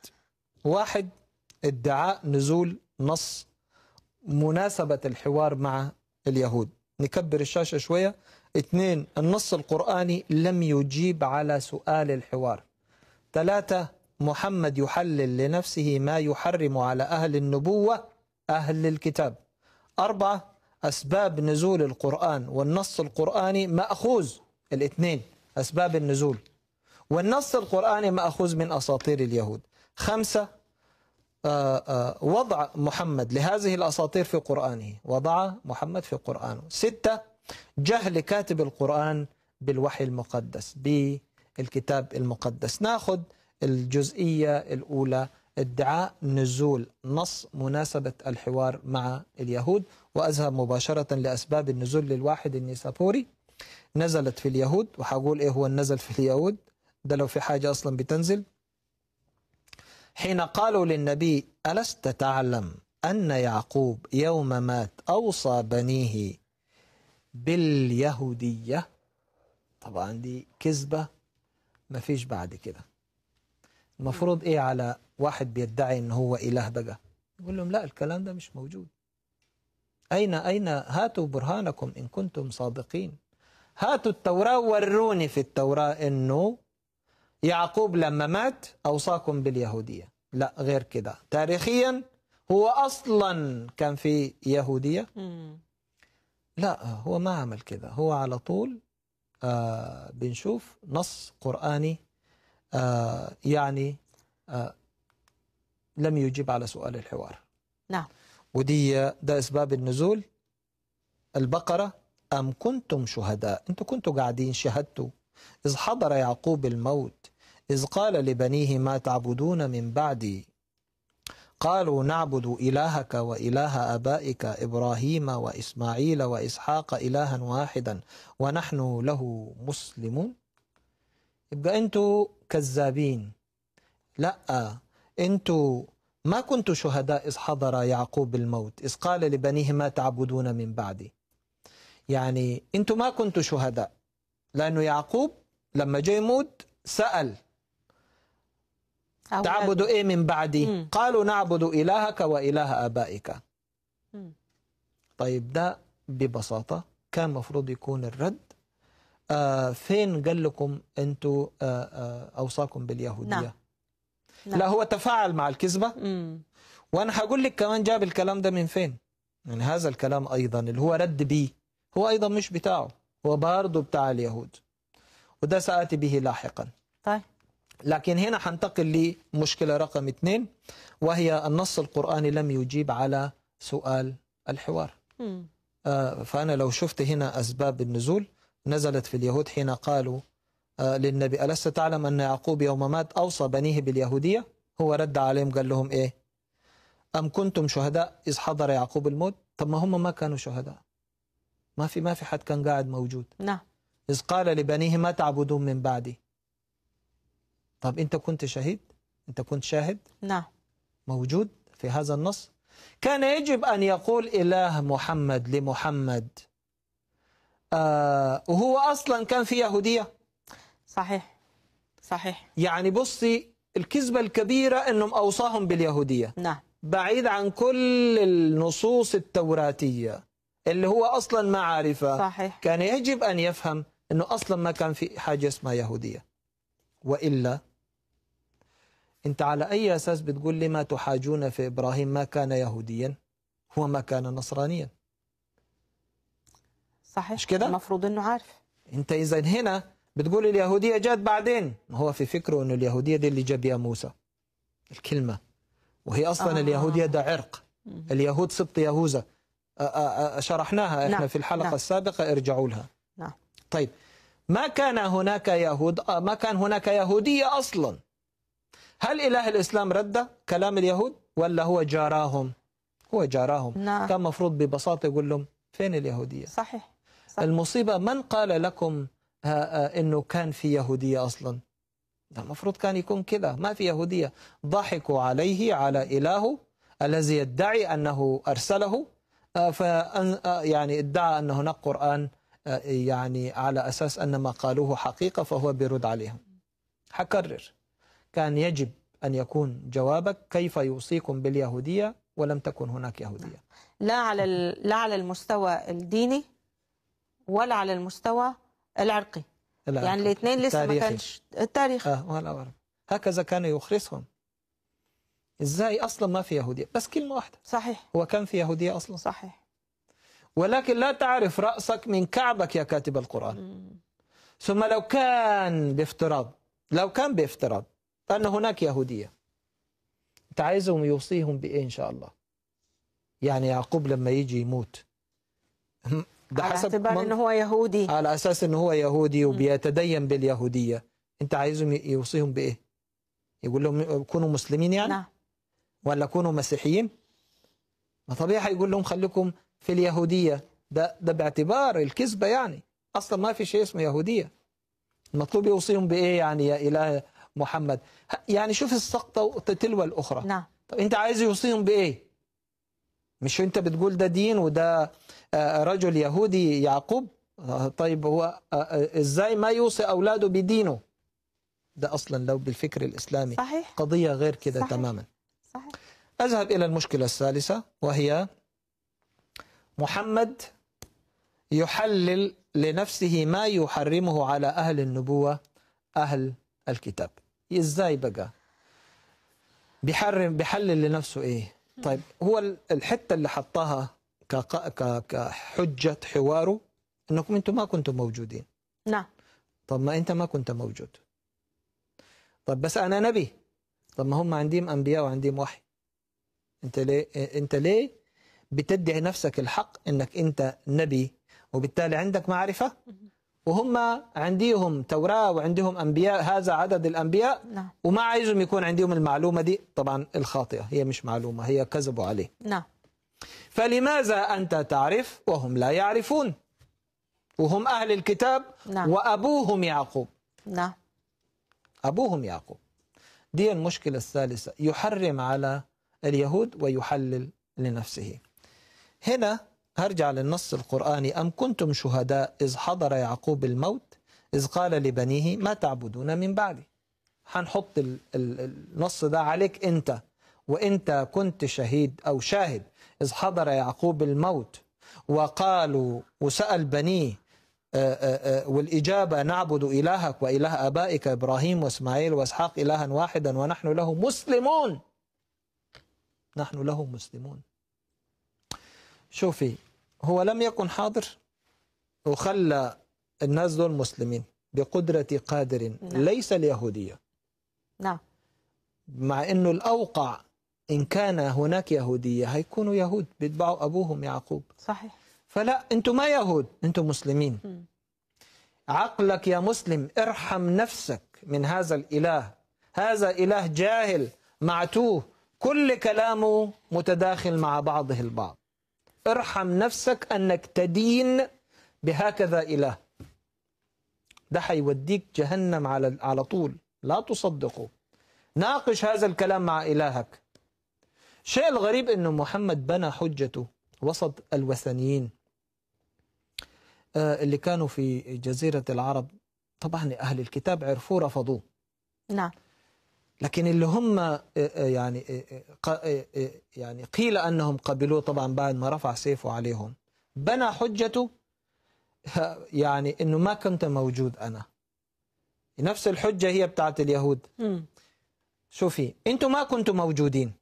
واحد ادعاء نزول نص مناسبة الحوار مع اليهود نكبر الشاشة شوية اثنين النص القرآني لم يجيب على سؤال الحوار ثلاثة محمد يحلل لنفسه ما يحرم على أهل النبوة أهل الكتاب أربعة أسباب نزول القرآن والنص القرآني مأخوذ الاثنين أسباب النزول والنص القرآني مأخوذ من أساطير اليهود خمسة آه، آه، وضع محمد لهذه الأساطير في قرآنه وضع محمد في قرآنه ستة جهل كاتب القرآن بالوحي المقدس بالكتاب المقدس ناخذ الجزئية الأولى ادعاء نزول نص مناسبة الحوار مع اليهود وأذهب مباشرة لأسباب النزول للواحد النيسابوري نزلت في اليهود وحقول إيه هو النزل في اليهود ده لو في حاجة أصلا بتنزل حين قالوا للنبي ألست تعلم أن يعقوب يوم مات أوصى بنيه باليهودية طبعا دي كذبة ما فيش بعد كده المفروض إيه على واحد بيدعي إن هو إله بقى يقول لهم لا الكلام ده مش موجود أين أين هاتوا برهانكم إن كنتم صادقين هاتوا التوراة وروني في التوراة إنه يعقوب لما مات أوصاكم باليهودية لا غير كده تاريخيا هو أصلا كان في يهودية لا هو ما عمل كده هو على طول آه بنشوف نص قرآني آه يعني آه لم يجيب على سؤال الحوار نعم ودي ده اسباب النزول البقره ام كنتم شهداء انتوا كنتوا قاعدين شهدتوا اذ حضر يعقوب الموت إذ قال لبنيه ما تعبدون من بعدي قالوا نعبد إلهك وإله أبائك إبراهيم وإسماعيل وإسحاق إلها واحدا ونحن له مسلمون يبقى أنتوا كذابين لأ أنتوا ما كنتوا شهداء إذ حضر يعقوب الموت إذ قال لبنيه ما تعبدون من بعدي يعني أنتوا ما كنتوا شهداء لأنه يعقوب لما جاء يموت سأل تعبد ايه من بعدي مم. قالوا نعبد الهك واله ابائك مم. طيب ده ببساطه كان المفروض يكون الرد آه فين قال لكم انتوا آه آه اوصاكم باليهوديه نعم. نعم. لا هو تفاعل مع الكذبه وانا هقول لك كمان جاب الكلام ده من فين من هذا الكلام ايضا اللي هو رد بيه هو ايضا مش بتاعه هو برضه بتاع اليهود وده ساتي به لاحقا طيب لكن هنا حنتقل لمشكلة رقم اثنين وهي النص القرآني لم يجيب على سؤال الحوار آه فأنا لو شفت هنا أسباب النزول نزلت في اليهود حين قالوا آه للنبي ألست تعلم أن يعقوب يوم مات أوصى بنيه باليهودية هو رد عليهم قال لهم إيه أم كنتم شهداء إذ حضر يعقوب الموت طب ما هم ما كانوا شهداء ما في ما في حد كان قاعد موجود نعم إذ قال لبنيه ما تعبدون من بعدي طب أنت كنت شهيد أنت كنت شاهد نعم موجود في هذا النص كان يجب أن يقول إله محمد لمحمد آه وهو أصلا كان في يهودية صحيح صحيح يعني بصي الكذبة الكبيرة أنهم أوصاهم باليهودية نعم بعيد عن كل النصوص التوراتية اللي هو أصلا ما عارفة صحيح. كان يجب أن يفهم أنه أصلا ما كان في حاجة اسمها يهودية وإلا أنت على أي أساس بتقول لي ما تحاجون في إبراهيم ما كان يهوديا هو ما كان نصرانيا صحيح مش كده؟ المفروض أنه عارف أنت إذا هنا بتقول اليهودية جت بعدين هو في فكره أنه اليهودية دي اللي جاب بها موسى الكلمة وهي أصلا آه. اليهودية ده عرق اليهود سبط يهوذا شرحناها احنا نعم. في الحلقة نعم. السابقة ارجعوا لها نعم. طيب ما كان هناك يهود ما كان هناك يهودية أصلا هل إله الإسلام رد كلام اليهود ولا هو جاراهم هو جاراهم نعم. كان مفروض ببساطة يقول لهم فين اليهودية صحيح, صحيح. المصيبة من قال لكم آه، آه، أنه كان في يهودية أصلا ده المفروض كان يكون كذا ما في يهودية ضحكوا عليه على إلهه الذي يدعي أنه أرسله آه، فأن يعني ادعى أن هناك قرآن يعني على أساس أن ما قالوه حقيقة فهو بيرد عليهم حكرر كان يجب أن يكون جوابك كيف يوصيكم باليهودية ولم تكن هناك يهودية لا على, لا على المستوى الديني ولا على المستوى العرقي العرقي. يعني الاثنين لسه ما كانش التاريخ اه ولا هكذا كان يخرسهم ازاي اصلا ما في يهوديه بس كلمه واحده صحيح هو كان في يهوديه اصلا صحيح ولكن لا تعرف راسك من كعبك يا كاتب القران م. ثم لو كان بافتراض لو كان بافتراض أن هناك يهودية أنت عايزهم يوصيهم بإيه إن شاء الله يعني يعقوب لما يجي يموت ده على حسب اعتبار ان هو يهودي على اساس ان هو يهودي وبيتدين باليهوديه انت عايزهم يوصيهم بايه يقول لهم كونوا مسلمين يعني نعم. ولا كونوا مسيحيين ما طبيعي يقول لهم خليكم في اليهوديه ده ده باعتبار الكذبه يعني اصلا ما في شيء اسمه يهوديه المطلوب يوصيهم بايه يعني يا اله محمد يعني شوف السقطة تلو الأخرى نعم طب أنت عايز يوصيهم بإيه؟ مش أنت بتقول ده دين وده آه، رجل يهودي يعقوب آه، طيب هو آه، إزاي ما يوصي أولاده بدينه؟ ده أصلا لو بالفكر الإسلامي صحيح. قضية غير كده صحيح. تماما صحيح. أذهب إلى المشكلة الثالثة وهي محمد يحلل لنفسه ما يحرمه على أهل النبوة أهل الكتاب ازاي بقى بيحرم بيحلل لنفسه ايه طيب هو الحته اللي حطها كحجه حواره انكم انتم ما كنتم موجودين نعم طب ما انت ما كنت موجود طب بس انا نبي طب ما هم عندهم انبياء وعندهم وحي انت ليه انت ليه بتدعي نفسك الحق انك انت نبي وبالتالي عندك معرفه وهم عندهم توراة وعندهم أنبياء هذا عدد الأنبياء نعم. وما عايزهم يكون عندهم المعلومة دي طبعا الخاطئة هي مش معلومة هي كذبوا عليه نعم فلماذا أنت تعرف وهم لا يعرفون وهم أهل الكتاب نعم. وأبوهم يعقوب نعم أبوهم يعقوب دي المشكلة الثالثة يحرم على اليهود ويحلل لنفسه هنا هرجع للنص القرآني أم كنتم شهداء إذ حضر يعقوب الموت إذ قال لبنيه ما تعبدون من بعدي هنحط النص ده عليك أنت وأنت كنت شهيد أو شاهد إذ حضر يعقوب الموت وقالوا وسأل بنيه آه، آه، آه، والإجابة نعبد إلهك وإله أبائك إبراهيم وإسماعيل وإسحاق إلها واحدا ونحن له مسلمون نحن له مسلمون شوفي هو لم يكن حاضر وخلى الناس دول مسلمين بقدرة قادر نعم. ليس اليهودية نعم مع أنه الأوقع إن كان هناك يهودية هيكونوا يهود بيتبعوا أبوهم يعقوب صحيح فلا أنتم ما يهود أنتم مسلمين م. عقلك يا مسلم ارحم نفسك من هذا الإله هذا إله جاهل معتوه كل كلامه متداخل مع بعضه البعض ارحم نفسك أنك تدين بهكذا إله ده حيوديك جهنم على على طول لا تصدقه ناقش هذا الكلام مع إلهك الشيء الغريب أن محمد بنى حجته وسط الوثنيين آه، اللي كانوا في جزيرة العرب طبعا أهل الكتاب عرفوه رفضوه نعم لكن اللي هم آه، آه، يعني آه، يعني قيل انهم قبلوه طبعا بعد ما رفع سيفه عليهم بنى حجته يعني انه ما كنت موجود انا نفس الحجه هي بتاعت اليهود شوفي انتم ما كنتوا موجودين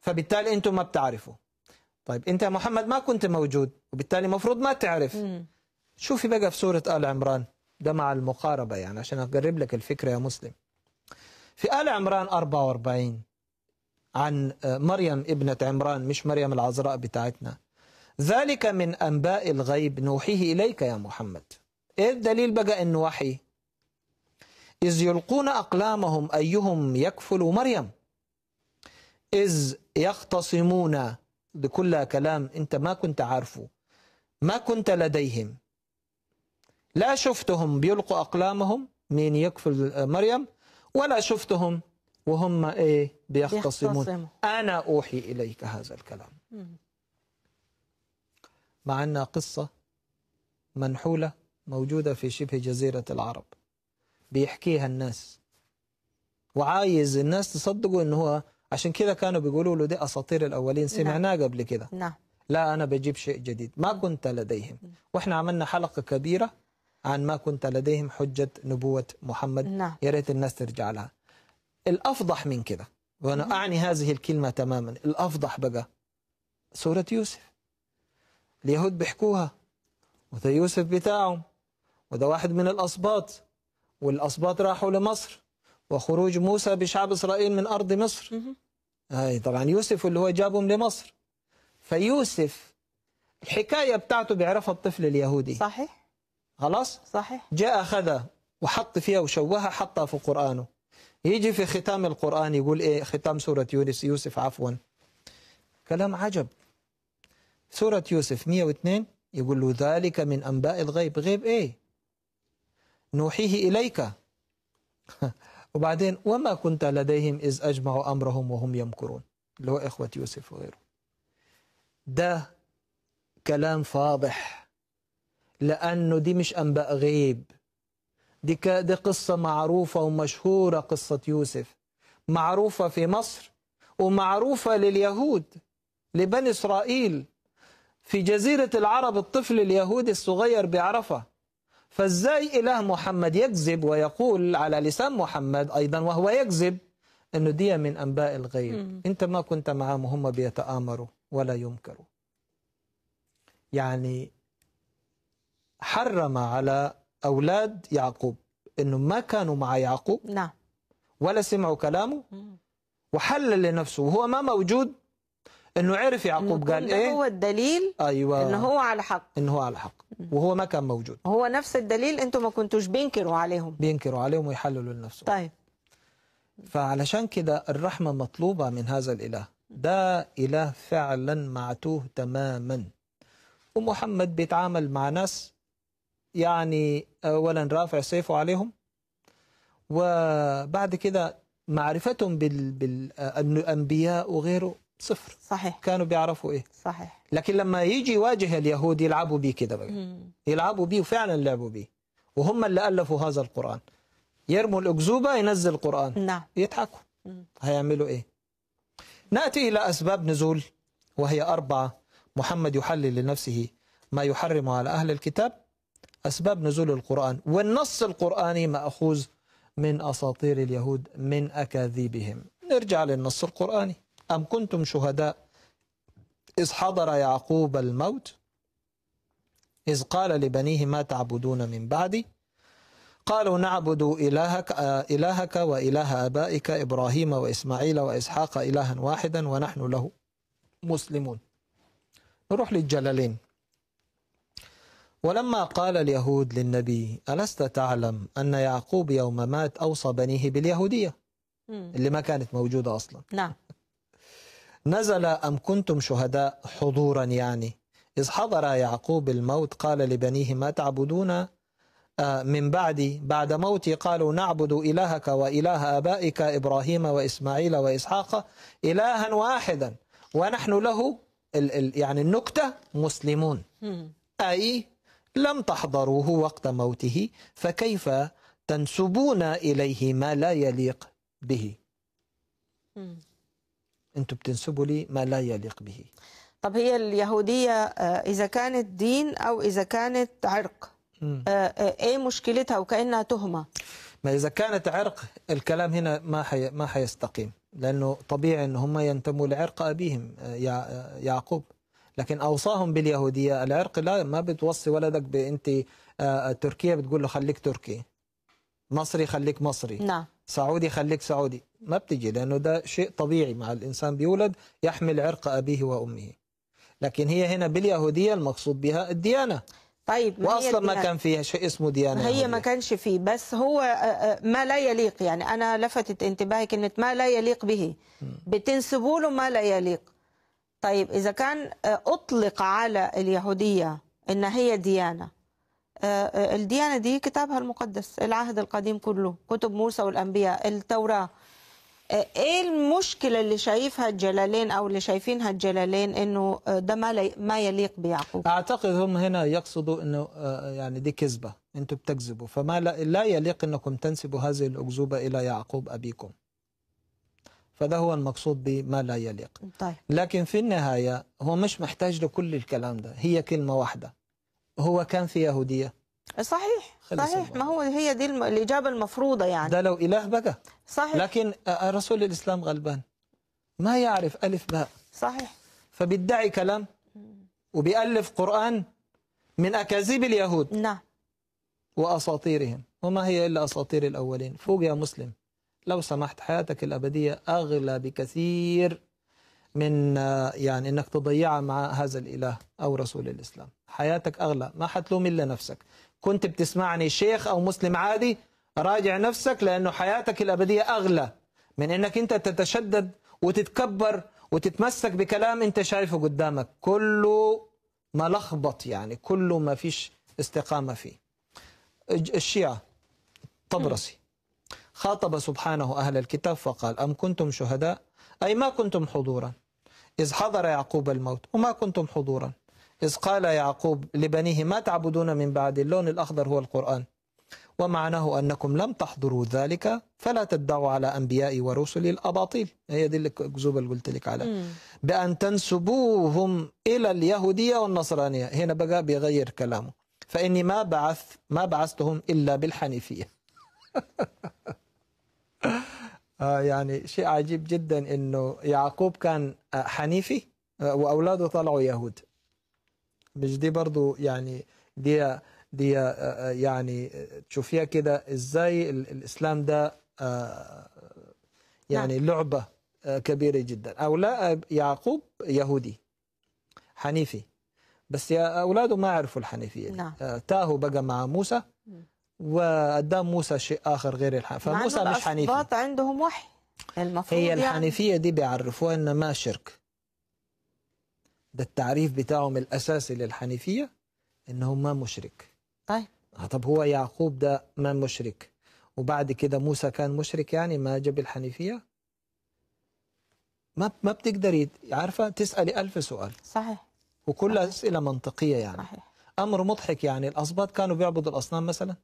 فبالتالي انتم ما بتعرفوا طيب انت يا محمد ما كنت موجود وبالتالي المفروض ما تعرف شوفي بقى في سوره ال عمران ده مع المقاربه يعني عشان اقرب لك الفكره يا مسلم في آل عمران 44 عن آه، مريم ابنة عمران مش مريم العذراء بتاعتنا ذلك من أنباء الغيب نوحيه إليك يا محمد إيه الدليل بقى إنه وحي إذ يلقون أقلامهم أيهم يكفل مريم إذ يختصمون لكل كلام أنت ما كنت عارفه ما كنت لديهم لا شفتهم بيلقوا أقلامهم مين يكفل آه، مريم ولا شفتهم وهم ايه بيختصمون انا اوحي اليك هذا الكلام مع انها قصه منحوله موجوده في شبه جزيره العرب بيحكيها الناس وعايز الناس تصدقوا ان هو عشان كده كانوا بيقولوا له دي اساطير الاولين نعم. سمعناه قبل كده نعم لا انا بجيب شيء جديد ما كنت لديهم واحنا عملنا حلقه كبيره عن ما كنت لديهم حجة نبوة محمد نعم. يا ريت الناس ترجع لها الأفضح من كده وأنا أعني هذه الكلمة تماما الأفضح بقى سورة يوسف اليهود بيحكوها وده يوسف بتاعهم وده واحد من الأصباط والأصباط راحوا لمصر وخروج موسى بشعب إسرائيل من أرض مصر هاي طبعا يوسف اللي هو جابهم لمصر فيوسف الحكاية بتاعته بيعرفها الطفل اليهودي صحيح خلاص صحيح جاء أخذها وحط فيها وشوهها حطها في قرآنه يجي في ختام القرآن يقول إيه ختام سورة يونس يوسف عفوا كلام عجب سورة يوسف 102 يقول له ذلك من أنباء الغيب غيب إيه نوحيه إليك وبعدين وما كنت لديهم إذ أجمعوا أمرهم وهم يمكرون اللي هو إخوة يوسف وغيره ده كلام فاضح لأنه دي مش أنباء غيب دي, ك... دي قصة معروفة ومشهورة قصة يوسف معروفة في مصر ومعروفة لليهود لبني إسرائيل في جزيرة العرب الطفل اليهودي الصغير بيعرفها فازاي إله محمد يكذب ويقول على لسان محمد أيضا وهو يكذب أنه دي من أنباء الغيب أنت ما كنت معهم هم بيتآمروا ولا يمكروا يعني حرم على أولاد يعقوب أنه ما كانوا مع يعقوب نعم ولا سمعوا كلامه وحلل لنفسه وهو ما موجود انه عرف يعقوب إن قال ايه هو الدليل ايوه انه هو على حق انه هو على حق وهو ما كان موجود هو نفس الدليل انتم ما كنتوش بينكروا عليهم بينكروا عليهم ويحللوا لنفسهم طيب فعلشان كده الرحمه مطلوبه من هذا الاله ده اله فعلا معتوه تماما ومحمد بيتعامل مع ناس يعني آه، أولا رافع سيفه عليهم وبعد كده معرفتهم بالأنبياء آه، وغيره صفر صحيح كانوا بيعرفوا ايه صحيح لكن لما يجي يواجه اليهود يلعبوا بيه كده بقى يلعبوا بيه وفعلا لعبوا بيه وهم اللي ألفوا هذا القرآن يرموا الأكذوبة ينزل القرآن نعم يضحكوا هيعملوا إيه نأتي إلى أسباب نزول وهي أربعة محمد يحلل لنفسه ما يحرم على أهل الكتاب أسباب نزول القرآن والنص القرآني مأخوذ من أساطير اليهود من أكاذيبهم نرجع للنص القرآني أم كنتم شهداء إذ حضر يعقوب الموت إذ قال لبنيه ما تعبدون من بعدي قالوا نعبد إلهك, إلهك وإله أبائك إبراهيم وإسماعيل وإسحاق إلها واحدا ونحن له مسلمون نروح للجلالين ولما قال اليهود للنبي ألست تعلم أن يعقوب يوم مات أوصى بنيه باليهودية اللي ما كانت موجودة أصلا نعم نزل أم كنتم شهداء حضورا يعني إذ حضر يعقوب الموت قال لبنيه ما تعبدون آه، من بعدي بعد موتي قالوا نعبد إلهك وإله أبائك إبراهيم وإسماعيل وإسحاق إلها واحدا ونحن له يعني النكتة مسلمون أي لم تحضروه وقت موته فكيف تنسبون إليه ما لا يليق به أنتم بتنسبوا لي ما لا يليق به طب هي اليهودية آه، إذا كانت دين أو إذا كانت عرق آه، آه، إيه مشكلتها وكأنها تهمة ما إذا كانت عرق الكلام هنا ما حي... ما حيستقيم لأنه طبيعي أن هم ينتموا لعرق أبيهم يعقوب لكن اوصاهم باليهوديه العرق لا ما بتوصي ولدك بانت آه، آه، تركيا بتقول له خليك تركي مصري خليك مصري نعم سعودي خليك سعودي ما بتجي لانه ده شيء طبيعي مع الانسان بيولد يحمل عرق ابيه وامه لكن هي هنا باليهوديه المقصود بها الديانه طيب ما واصلا ما كان فيها شيء اسمه ديانه هي ما كانش فيه بس هو آه، ما لا يليق يعني انا لفتت انتباهي كلمه ما لا يليق به بتنسبوا له ما لا يليق طيب إذا كان آه، أطلق على اليهودية إن هي ديانة آه، آه، الديانة دي كتابها المقدس العهد القديم كله كتب موسى والأنبياء التوراة ايه المشكله اللي شايفها الجلالين او اللي شايفينها الجلالين انه ده ما ما يليق بيعقوب اعتقد هم هنا يقصدوا انه يعني دي كذبه انتوا بتكذبوا فما لا يليق انكم تنسبوا هذه الاكذوبه الى يعقوب ابيكم فده هو المقصود بما لا يليق طيب. لكن في النهاية هو مش محتاج لكل الكلام ده هي كلمة واحدة هو كان في يهودية صحيح صحيح الله. ما هو هي دي الإجابة المفروضة يعني ده لو إله بقى صحيح لكن رسول الإسلام غلبان ما يعرف ألف باء صحيح فبيدعي كلام وبيألف قرآن من أكاذيب اليهود نعم وأساطيرهم وما هي إلا أساطير الأولين فوق يا مسلم لو سمحت حياتك الأبدية أغلى بكثير من يعني انك تضيعها مع هذا الاله او رسول الاسلام حياتك اغلى ما حتلوم الا نفسك كنت بتسمعني شيخ او مسلم عادي راجع نفسك لانه حياتك الابديه اغلى من انك انت تتشدد وتتكبر وتتمسك بكلام انت شايفه قدامك كله ملخبط يعني كله ما فيش استقامه فيه الشيعه طبرسي خاطب سبحانه أهل الكتاب فقال أم كنتم شهداء أي ما كنتم حضورا إذ حضر يعقوب الموت وما كنتم حضورا إذ قال يعقوب لبنيه ما تعبدون من بعد اللون الأخضر هو القرآن ومعناه أنكم لم تحضروا ذلك فلا تدعوا على أنبيائي ورسلي الأباطيل هي دي الأكذوبة اللي قلت لك عليها بأن تنسبوهم إلى اليهودية والنصرانية هنا بقى بيغير كلامه فإني ما بعث ما بعثتهم إلا بالحنيفية آه، يعني شيء عجيب جدا انه يعقوب كان آه، حنيفي آه، واولاده طلعوا يهود مش دي برضو يعني دي دي يعني تشوفيها كده ازاي الاسلام ده يعني نعم. لعبه كبيره جدا او لا يعقوب يهودي حنيفي بس يا اولاده ما عرفوا الحنيفيه نعم. تاهوا بقى مع موسى وقدام موسى شيء آخر غير الحنفية فموسى مش حنيفي عندهم وحي المفروض هي يعني. الحنيفية يعني. دي بيعرفوها إن ما شرك ده التعريف بتاعهم الأساسي للحنيفية إنه ما مشرك طيب آه، طب هو يعقوب ده ما مشرك وبعد كده موسى كان مشرك يعني ما جاب الحنيفية ما ما بتقدري عارفة تسألي ألف سؤال صحيح وكلها أسئلة منطقية يعني صحيح. أمر مضحك يعني الأصباط كانوا بيعبدوا الأصنام مثلا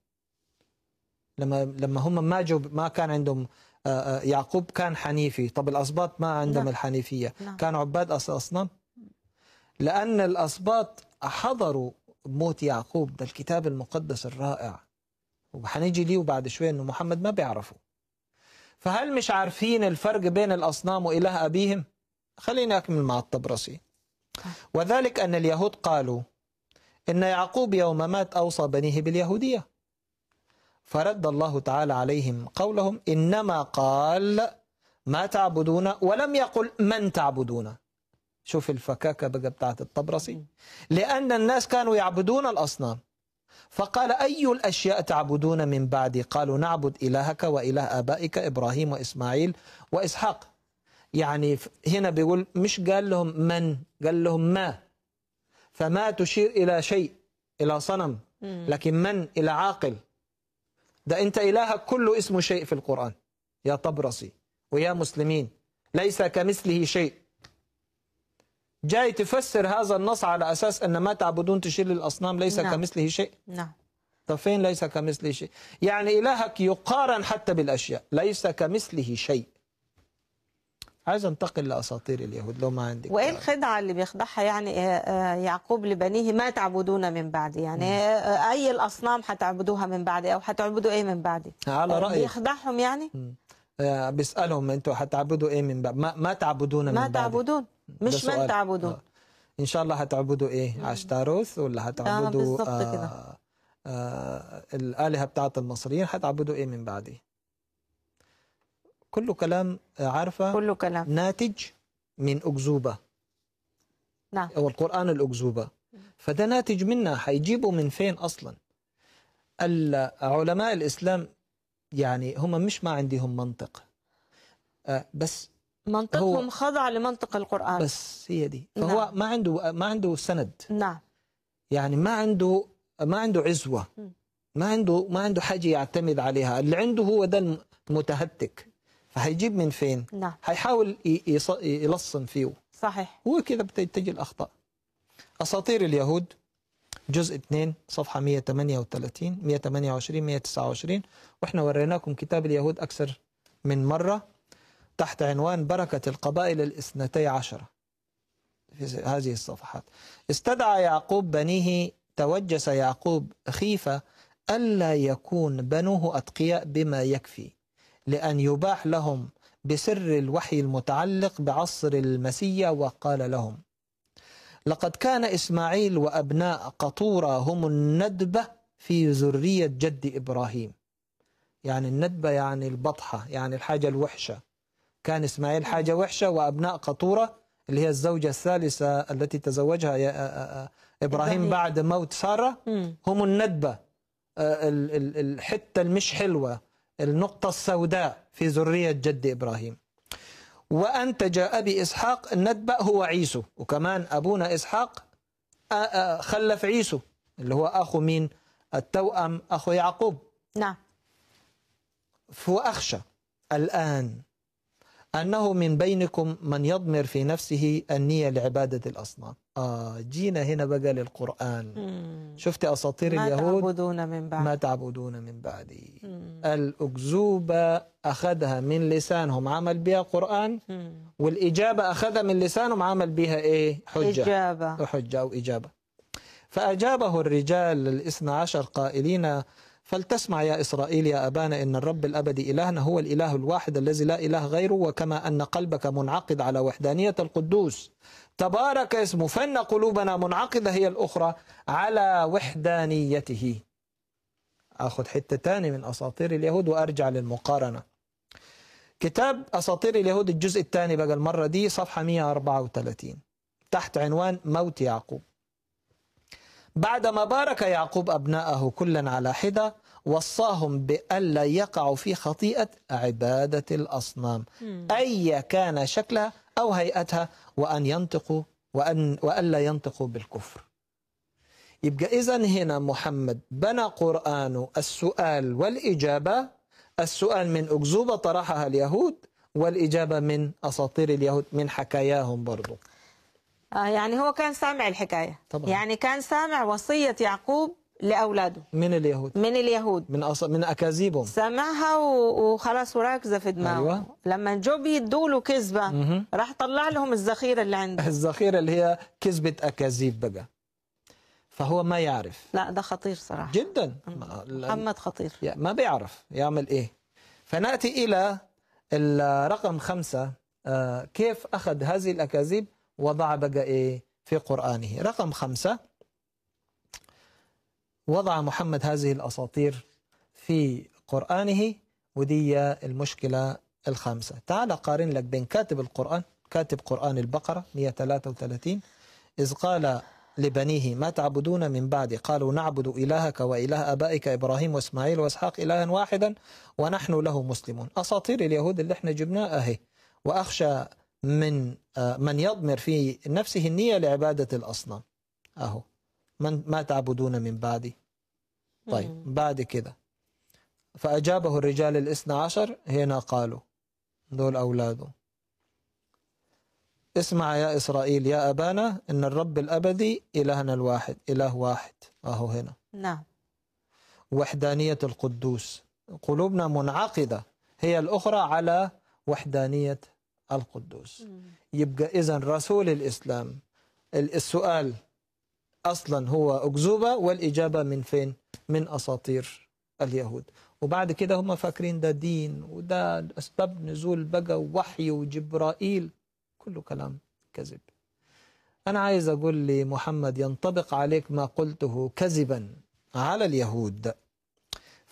لما لما هم ما جو ما كان عندهم آه، آه، يعقوب كان حنيفي طب الأسباط ما عندهم لا. نعم. الحنيفية لا. نعم. كانوا عباد أصنام لأن الأسباط حضروا موت يعقوب ده الكتاب المقدس الرائع وحنيجي ليه بعد شوي أنه محمد ما بيعرفه فهل مش عارفين الفرق بين الأصنام وإله أبيهم؟ خليني أكمل مع الطبرسي نعم. وذلك أن اليهود قالوا إن يعقوب يوم مات أوصى بنيه باليهودية فرد الله تعالى عليهم قولهم إنما قال ما تعبدون ولم يقل من تعبدون شوف الفكاكة بقى بتاعت الطبرسي لأن الناس كانوا يعبدون الأصنام فقال أي الأشياء تعبدون من بعدي قالوا نعبد إلهك وإله آبائك إبراهيم وإسماعيل وإسحاق يعني هنا بيقول مش قال لهم من قال لهم ما فما تشير إلى شيء إلى صنم لكن من إلى عاقل ده أنت إلهك كله اسمه شيء في القرآن يا طبرسي ويا مسلمين ليس كمثله شيء جاي تفسر هذا النص على أساس أن ما تعبدون تشير للأصنام ليس نعم. كمثله شيء نعم طب فين ليس كمثله شيء يعني إلهك يقارن حتى بالأشياء ليس كمثله شيء عايز انتقل لاساطير اليهود لو ما عندك وايه يعني. الخدعه اللي بيخدعها يعني آه، آه، يعقوب لبنيه ما تعبدون من بعدي يعني مم. آه، اي الاصنام هتعبدوها من بعدي او هتعبدوا ايه من بعدي على رايك بيخدعهم يعني مم. بيسالهم انتوا هتعبدوا ايه من بعد ما, ما تعبدون من بعدي ما تعبدون مش من تعبدون ان شاء الله هتعبدوا ايه عشتاروث ولا هتعبدوا آه, آه, آه الالهه بتاعه المصريين هتعبدوا ايه من بعدي كله كلام آه، عارفة كله كلام ناتج من أكذوبة نعم هو القرآن الأكذوبة فده ناتج منها هيجيبه من فين أصلا علماء الإسلام يعني هم مش ما عندهم منطق آه، بس منطقهم خضع لمنطق القرآن بس هي دي فهو نعم. ما عنده ما عنده سند نعم يعني ما عنده ما عنده عزوة ما عنده ما عنده حاجة يعتمد عليها اللي عنده هو ده المتهتك فهيجيب من فين نعم. هيحاول يلصن فيه صحيح وكذا بتتجه الاخطاء اساطير اليهود جزء 2 صفحه 138 128 129 واحنا وريناكم كتاب اليهود اكثر من مره تحت عنوان بركه القبائل الاثنتي عشره في هذه الصفحات استدعى يعقوب بنيه توجس يعقوب خيفه الا يكون بنوه اتقياء بما يكفي لأن يباح لهم بسر الوحي المتعلق بعصر المسيا وقال لهم لقد كان إسماعيل وأبناء قطورة هم الندبة في ذرية جد إبراهيم يعني الندبة يعني البطحة يعني الحاجة الوحشة كان إسماعيل حاجة وحشة وأبناء قطورة اللي هي الزوجة الثالثة التي تزوجها إبراهيم بعد موت سارة هم الندبة الحتة المش حلوة النقطة السوداء في ذرية جد إبراهيم وأنتج أبي إسحاق الندبأ هو عيسو وكمان أبونا إسحاق خلف عيسو اللي هو أخو مين التوأم أخو يعقوب نعم وأخشى الآن أنه من بينكم من يضمر في نفسه النية لعبادة الأصنام آه جينا هنا بقى للقرآن مم. شفت أساطير ما اليهود تعبدون من بعد. ما تعبدون من بعدي مم. الأكذوبة أخذها من لسانهم عمل بها قرآن مم. والإجابة أخذها من لسانهم عمل بها إيه حجة إجابة حجة أو إجابة فأجابه الرجال الاثنى عشر قائلين فلتسمع يا إسرائيل يا أبانا إن الرب الأبدي إلهنا هو الإله الواحد الذي لا إله غيره وكما أن قلبك منعقد على وحدانية القدوس تبارك اسمه فإن قلوبنا منعقدة هي الأخرى على وحدانيته أخذ حتة تاني من أساطير اليهود وأرجع للمقارنة كتاب أساطير اليهود الجزء الثاني بقى المرة دي صفحة 134 تحت عنوان موت يعقوب بعدما بارك يعقوب أبناءه كلا على حدة وصاهم بألا يقعوا في خطيئة عبادة الأصنام أيا كان شكلها أو هيئتها وأن ينطقوا وأن وألا ينطقوا بالكفر يبقى إذا هنا محمد بنى قرآنه السؤال والإجابة السؤال من أكذوبة طرحها اليهود والإجابة من أساطير اليهود من حكاياهم برضو آه، يعني هو كان سامع الحكاية طبعا. يعني كان سامع وصية يعقوب لاولاده من اليهود من اليهود من أص... من اكاذيبهم سمعها و... وخلاص وراكزه في دماغه أيوة. لما جو بيدوا له كذبه راح طلع لهم الذخيره اللي عنده الذخيره اللي هي كذبه اكاذيب بقى فهو ما يعرف لا ده خطير صراحه جدا محمد خطير ما بيعرف يعمل ايه فناتي الى الرقم خمسة آه، كيف اخذ هذه الاكاذيب وضع بقى ايه في قرانه رقم خمسة وضع محمد هذه الأساطير في قرآنه ودي المشكلة الخامسة تعال قارن لك بين كاتب القرآن كاتب قرآن البقرة 133 إذ قال لبنيه ما تعبدون من بعد قالوا نعبد إلهك وإله أبائك إبراهيم وإسماعيل وإسحاق إلها واحدا ونحن له مسلمون أساطير اليهود اللي احنا جبناها أهي وأخشى من من يضمر في نفسه النية لعبادة الأصنام أهو من ما تعبدون من بعدي طيب بعد كده فأجابه الرجال الاثنى عشر هنا قالوا دول أولاده اسمع يا إسرائيل يا أبانا إن الرب الأبدي إلهنا الواحد إله واحد أهو هنا نعم وحدانية القدوس قلوبنا منعقدة هي الأخرى على وحدانية القدوس يبقى إذا رسول الإسلام السؤال أصلا هو أكذوبة والإجابة من فين؟ من أساطير اليهود وبعد كده هم فاكرين ده دين وده أسباب نزول بقى وحي وجبرائيل كله كلام كذب أنا عايز أقول لمحمد ينطبق عليك ما قلته كذبا على اليهود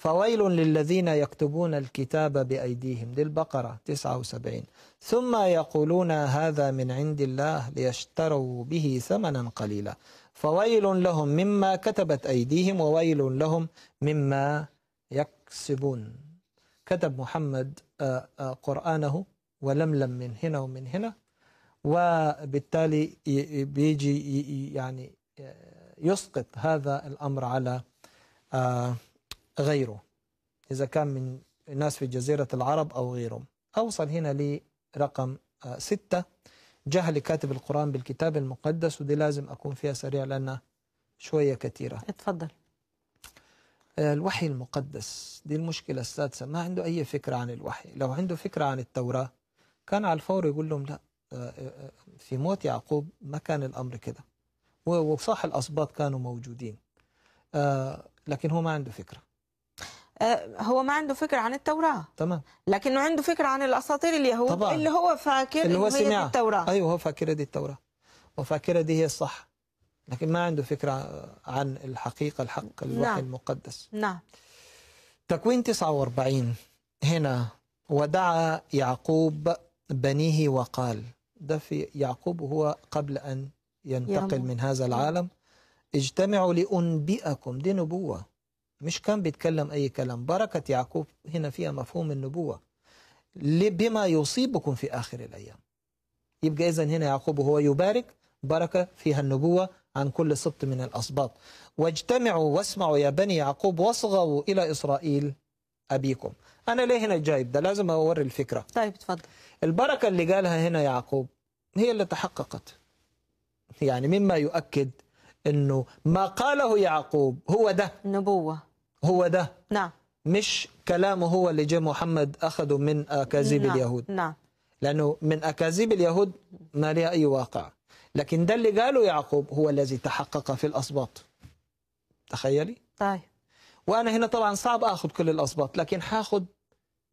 فويل للذين يكتبون الكتاب بأيديهم دي البقرة 79 ثم يقولون هذا من عند الله ليشتروا به ثمنا قليلا فويل لهم مما كتبت أيديهم وويل لهم مما يكسبون كتب محمد آه، آه، قرآنه ولملم من هنا ومن هنا وبالتالي بيجي يعني آه، يسقط هذا الأمر على غيره إذا كان من ناس في جزيرة العرب أو غيرهم أوصل هنا لرقم آه، ستة جهل كاتب القرآن بالكتاب المقدس ودي لازم أكون فيها سريع لأنها شوية كثيرة اتفضل آه، الوحي المقدس دي المشكلة السادسة ما عنده أي فكرة عن الوحي لو عنده فكرة عن التوراة كان على الفور يقول لهم لا آه، في موت يعقوب ما كان الأمر كده وصح الأسباط كانوا موجودين لكن هو ما عنده فكرة آه، هو ما عنده فكره عن التوراه تمام لكنه عنده فكره عن الاساطير اليهود طبعا. اللي هو فاكر اللي هو هي دي التوراه ايوه هو فاكرها دي التوراه وفاكره دي هي الصح لكن ما عنده فكره عن الحقيقه الحق الوحي نعم. المقدس نعم تكوين 49 هنا ودعا يعقوب بنيه وقال ده في يعقوب هو قبل أن ينتقل من هذا العالم نعم. اجتمعوا لأنبئكم دي نبوة مش كان بيتكلم أي كلام بركة يعقوب هنا فيها مفهوم النبوة بما يصيبكم في آخر الأيام يبقى إذا هنا يعقوب هو يبارك بركة فيها النبوة عن كل سبط من الأسباط واجتمعوا واسمعوا يا بني يعقوب واصغوا إلى إسرائيل أبيكم أنا ليه هنا جايب ده لازم أوري الفكرة طيب اتفضل البركة اللي قالها هنا يعقوب هي اللي تحققت يعني مما يؤكد أنه ما قاله يعقوب هو ده النبوة هو ده نعم مش كلامه هو اللي جه محمد أخذه من أكاذيب نعم. اليهود نعم لأنه من أكاذيب اليهود ما لها أي واقع لكن ده اللي قاله يعقوب هو الذي تحقق في الأسباط تخيلي طيب وأنا هنا طبعا صعب أخذ كل الأسباط لكن حاخذ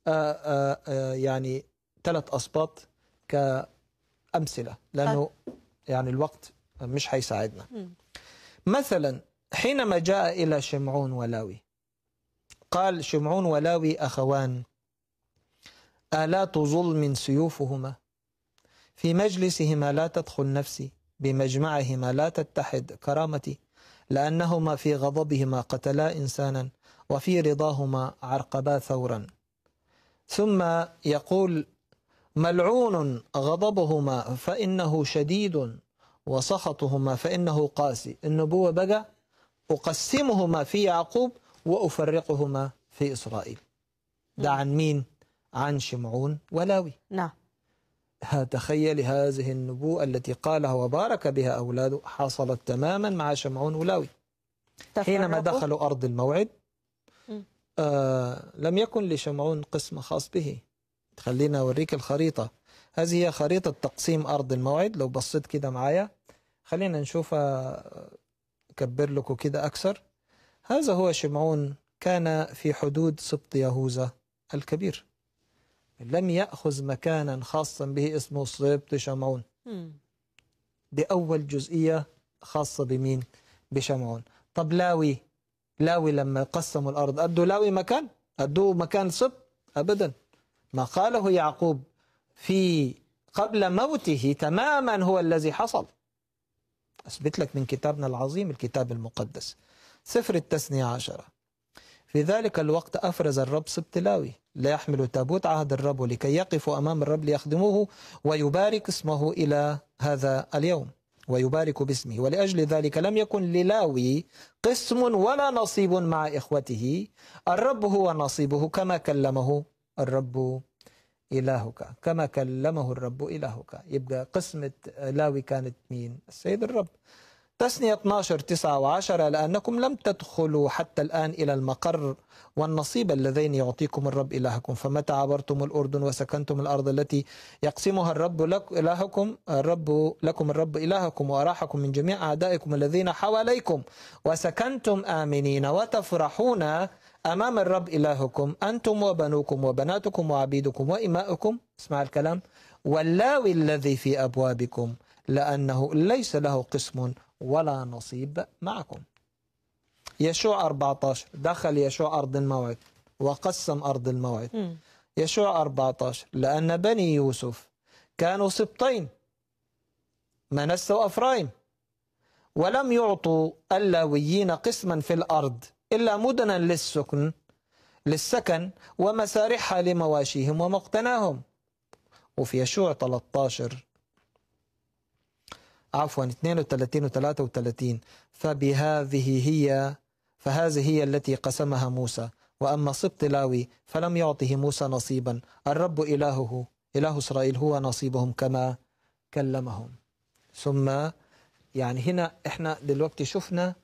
آه، آه، آه، يعني ثلاث أسباط كأمثلة لأنه طيب. يعني الوقت مش هيساعدنا مثلا حينما جاء إلى شمعون ولاوي قال شمعون ولاوي أخوان آلات ظلم سيوفهما في مجلسهما لا تدخل نفسي بمجمعهما لا تتحد كرامتي لأنهما في غضبهما قتلا إنسانا وفي رضاهما عرقبا ثورا ثم يقول ملعون غضبهما فإنه شديد وسخطهما فإنه قاسي النبوة بقى أقسمهما في يعقوب وأفرقهما في إسرائيل نعم. ده عن مين؟ عن شمعون ولاوي نعم تخيل هذه النبوءة التي قالها وبارك بها أولاده حصلت تماما مع شمعون ولاوي حينما دخلوا أرض الموعد آه لم يكن لشمعون قسم خاص به خلينا أوريك الخريطة هذه هي خريطة تقسيم أرض الموعد لو بصيت كده معايا خلينا نشوفها آه، كبر لكم كده أكثر هذا هو شمعون كان في حدود سبط يهوذا الكبير لم يأخذ مكانا خاصا به اسمه سبط شمعون دي أول جزئية خاصة بمين بشمعون طب لاوي لاوي لما قسموا الأرض أدوا لاوي مكان أدوا مكان سبط أبدا ما قاله يعقوب في قبل موته تماما هو الذي حصل أثبت لك من كتابنا العظيم الكتاب المقدس سفر التثنية عشرة في ذلك الوقت أفرز الرب سبتلاوي لا يحمل تابوت عهد الرب لكي يقفوا أمام الرب ليخدموه ويبارك اسمه إلى هذا اليوم ويبارك باسمه ولأجل ذلك لم يكن للاوي قسم ولا نصيب مع إخوته الرب هو نصيبه كما كلمه الرب إلهك كما كلمه الرب إلهك يبقى قسمة لاوي كانت مين السيد الرب تسنية 12 9 و10 لأنكم لم تدخلوا حتى الآن إلى المقر والنصيب اللذين يعطيكم الرب إلهكم فمتى عبرتم الأردن وسكنتم الأرض التي يقسمها الرب لك إلهكم الرب لكم الرب إلهكم وأراحكم من جميع أعدائكم الذين حواليكم وسكنتم آمنين وتفرحون أمام الرب إلهكم أنتم وبنوكم وبناتكم وعبيدكم وإماؤكم اسمع الكلام واللاوي الذي في أبوابكم لأنه ليس له قسم ولا نصيب معكم يشوع 14 دخل يشوع أرض الموعد وقسم أرض الموعد يشوع 14 لأن بني يوسف كانوا سبطين منس وأفرايم ولم يعطوا اللاويين قسما في الأرض إلا مدنا للسكن للسكن ومسارحها لمواشيهم ومقتناهم وفي يشوع 13 عفوا 32 و 33 فبهذه هي فهذه هي التي قسمها موسى وأما سبط لاوي فلم يعطه موسى نصيبا الرب إلهه إله إسرائيل هو نصيبهم كما كلمهم ثم يعني هنا احنا دلوقتي شفنا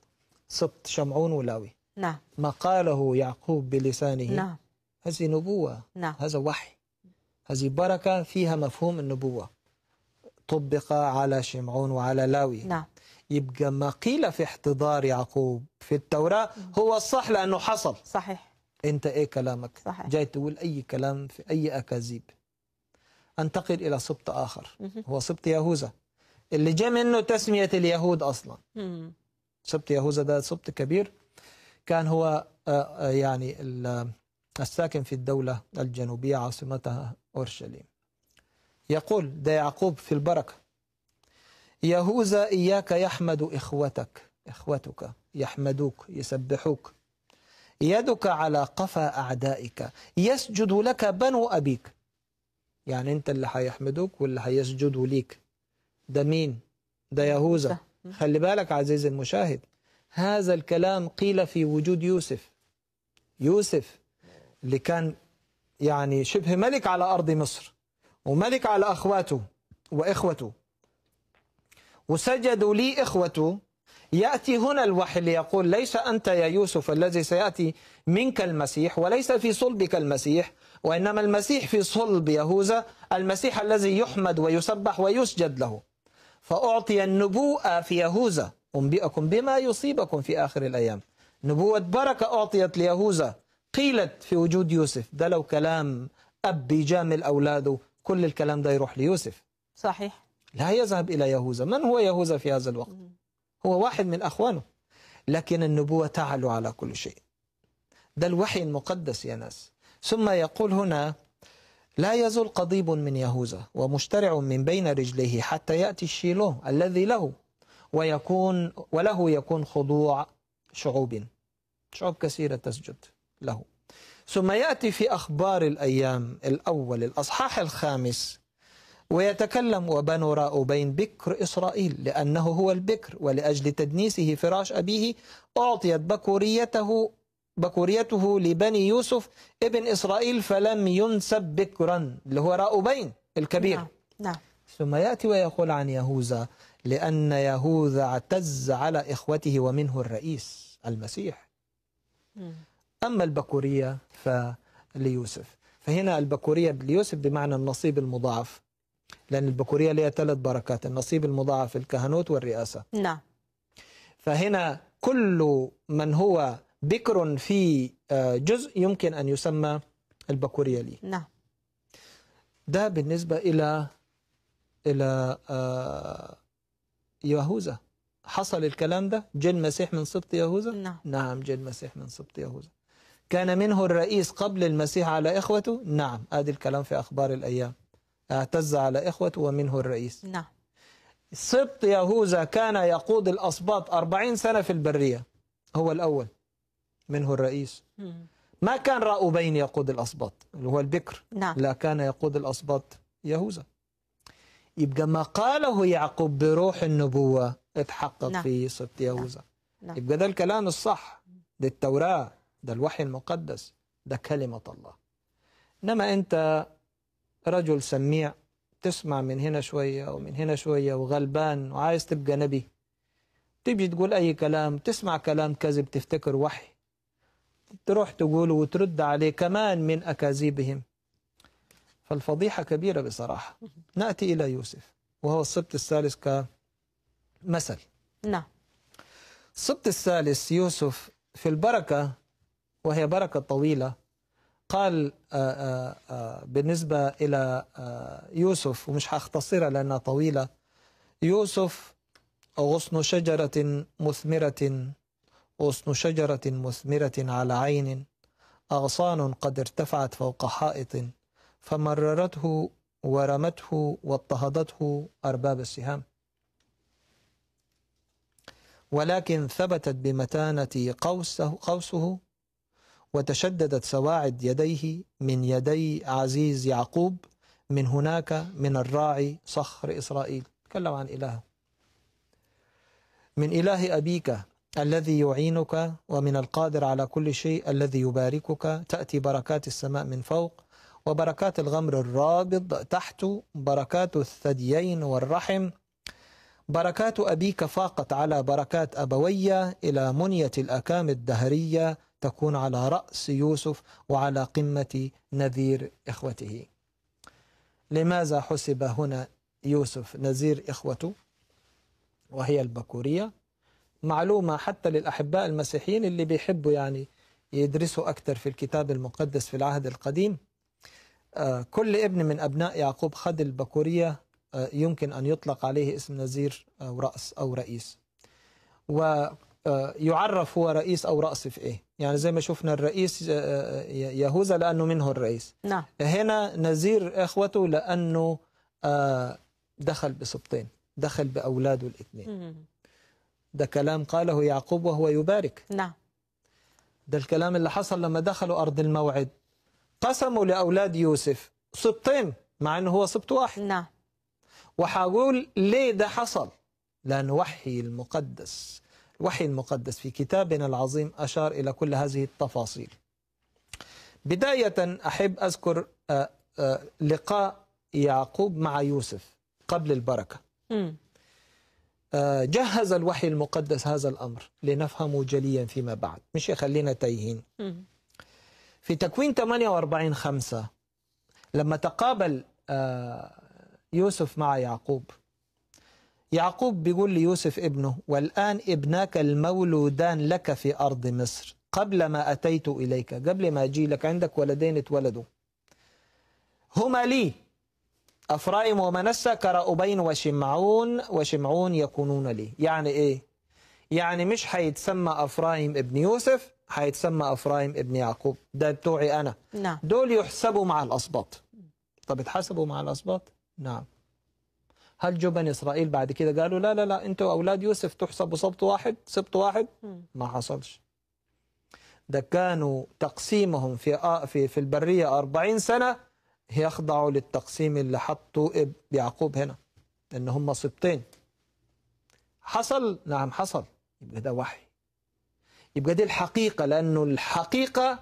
سبط شمعون ولاوي نعم ما قاله يعقوب بلسانه نعم هذه نبوة نعم هذا وحي هذه بركة فيها مفهوم النبوة طبق على شمعون وعلى لاوي نعم يبقى ما قيل في احتضار يعقوب في التوراة هو الصح لأنه حصل صحيح أنت إيه كلامك صحيح. جاي تقول أي كلام في أي أكاذيب أنتقل إلى سبط آخر مه. هو سبط يهوذا اللي جاء منه تسمية اليهود أصلا مه. سبط يهوذا ده سبط كبير كان هو آه، آه، يعني الساكن في الدولة الجنوبية عاصمتها أورشليم يقول ده يعقوب في البركة يهوذا إياك يحمد إخوتك إخوتك يحمدوك يسبحوك يدك على قفا أعدائك يسجد لك بنو أبيك يعني أنت اللي هيحمدوك واللي هيسجدوا ليك ده مين؟ ده يهوذا خلي بالك عزيزي المشاهد هذا الكلام قيل في وجود يوسف يوسف اللي كان يعني شبه ملك على أرض مصر وملك على أخواته وإخوته وسجدوا لي إخوته يأتي هنا الوحي ليقول ليس أنت يا يوسف الذي سيأتي منك المسيح وليس في صلبك المسيح وإنما المسيح في صلب يهوذا المسيح الذي يحمد ويسبح ويسجد له فأعطي النبوءة في يهوذا أنبئكم بما يصيبكم في آخر الأيام نبوة بركة أعطيت ليهوذا قيلت في وجود يوسف ده لو كلام أب بيجامل أولاده كل الكلام ده يروح ليوسف صحيح لا يذهب إلى يهوذا من هو يهوذا في هذا الوقت هو واحد من أخوانه لكن النبوة تعلو على كل شيء ده الوحي المقدس يا ناس ثم يقول هنا لا يزول قضيب من يهوذا ومشترع من بين رجليه حتى يأتي الشيلو الذي له ويكون وله يكون خضوع شعوب شعوب كثيرة تسجد له ثم يأتي في أخبار الأيام الأول الأصحاح الخامس ويتكلم وبنو راؤوبين بكر إسرائيل لأنه هو البكر ولأجل تدنيسه فراش أبيه أعطيت بكوريته بكوريته لبني يوسف ابن إسرائيل فلم ينسب بكرا اللي هو رأوبين الكبير نعم. نعم. ثم يأتي ويقول عن يهوذا لأن يهوذا اعتز على إخوته ومنه الرئيس المسيح م. أما البكورية فليوسف فهنا البكورية ليوسف بمعنى النصيب المضاعف لأن البكورية لها ثلاث بركات النصيب المضاعف الكهنوت والرئاسة نعم فهنا كل من هو بكر في آه، جزء يمكن أن يسمى البكورية لي نعم ده بالنسبة إلى إلى آه، يهوذا حصل الكلام ده جن مسيح من سبط يهوذا نعم نعم جن مسيح من سبط يهوذا كان منه الرئيس قبل المسيح على إخوته نعم هذا الكلام في أخبار الأيام اعتز على إخوته ومنه الرئيس نعم سبط يهوذا كان يقود الأسباط أربعين سنة في البرية هو الأول منه الرئيس ما كان رأوبين يقود الأسباط اللي هو البكر نعم. لا كان يقود الأسباط يهوذا يبقى ما قاله يعقوب بروح النبوة اتحقق نعم. في سبط يهوذا نعم. نعم. يبقى ده الكلام الصح للتوراة ده الوحي المقدس ده كلمة الله إنما أنت رجل سميع تسمع من هنا شوية ومن هنا شوية وغلبان وعايز تبقى نبي تيجي تقول أي كلام تسمع كلام كذب تفتكر وحي تروح تقوله وترد عليه كمان من أكاذيبهم فالفضيحة كبيرة بصراحة نأتي إلى يوسف وهو السبت الثالث كمثل نعم السبت الثالث يوسف في البركة وهي بركة طويلة قال آه، آه، آه، بالنسبة إلى يوسف ومش هختصرها لأنها طويلة يوسف غصن شجرة مثمرة غصن شجرة مثمرة على عين أغصان قد ارتفعت فوق حائط فمررته ورمته واضطهدته أرباب السهام ولكن ثبتت بمتانة قوسه, قوسه وتشددت سواعد يديه من يدي عزيز يعقوب من هناك من الراعي صخر إسرائيل تكلم عن إله من إله أبيك الذي يعينك ومن القادر على كل شيء الذي يباركك تأتي بركات السماء من فوق وبركات الغمر الرابض تحت بركات الثديين والرحم بركات أبيك فاقت على بركات أبوية إلى منية الأكام الدهرية تكون على رأس يوسف وعلى قمة نذير إخوته لماذا حسب هنا يوسف نذير إخوته وهي البكورية معلومة حتى للأحباء المسيحيين اللي بيحبوا يعني يدرسوا أكثر في الكتاب المقدس في العهد القديم آه، كل ابن من أبناء يعقوب خد البكورية آه، يمكن أن يطلق عليه اسم نذير أو رأس أو رئيس ويعرف هو رئيس أو رأس في إيه يعني زي ما شفنا الرئيس آه، آه، يهوذا لأنه منه الرئيس نعم. هنا نذير إخوته لأنه آه، دخل بسبطين دخل بأولاده الاثنين ده كلام قاله يعقوب وهو يبارك نعم ده الكلام اللي حصل لما دخلوا أرض الموعد قسموا لأولاد يوسف سبطين مع أنه هو سبط واحد نعم وحقول ليه ده حصل لأن وحي المقدس الوحي المقدس في كتابنا العظيم أشار إلى كل هذه التفاصيل بداية أحب أذكر آه، آه، لقاء يعقوب مع يوسف قبل البركة آه، جهز الوحي المقدس هذا الأمر لنفهمه جليا فيما بعد مش يخلينا تايهين في تكوين 48 خمسة لما تقابل يوسف مع يعقوب يعقوب بيقول ليوسف ابنه والآن ابناك المولودان لك في أرض مصر قبل ما أتيت إليك قبل ما أجي لك عندك ولدين اتولدوا هما لي أفرايم ومنسى كرأبين وشمعون وشمعون يكونون لي يعني إيه؟ يعني مش هيتسمى أفرايم ابن يوسف هيتسمى أفرايم ابن يعقوب ده بتوعي أنا نعم. دول يحسبوا مع الأسباط طب اتحسبوا مع الأسباط؟ نعم هل جبن إسرائيل بعد كده قالوا لا لا لا أنتوا أولاد يوسف تحسبوا سبط واحد سبط واحد ما حصلش ده كانوا تقسيمهم في في في البرية 40 سنة يخضعوا للتقسيم اللي حطوا يعقوب هنا ان هم سبطين حصل نعم حصل يبقى ده وحي يبقى دي الحقيقة لأنه الحقيقة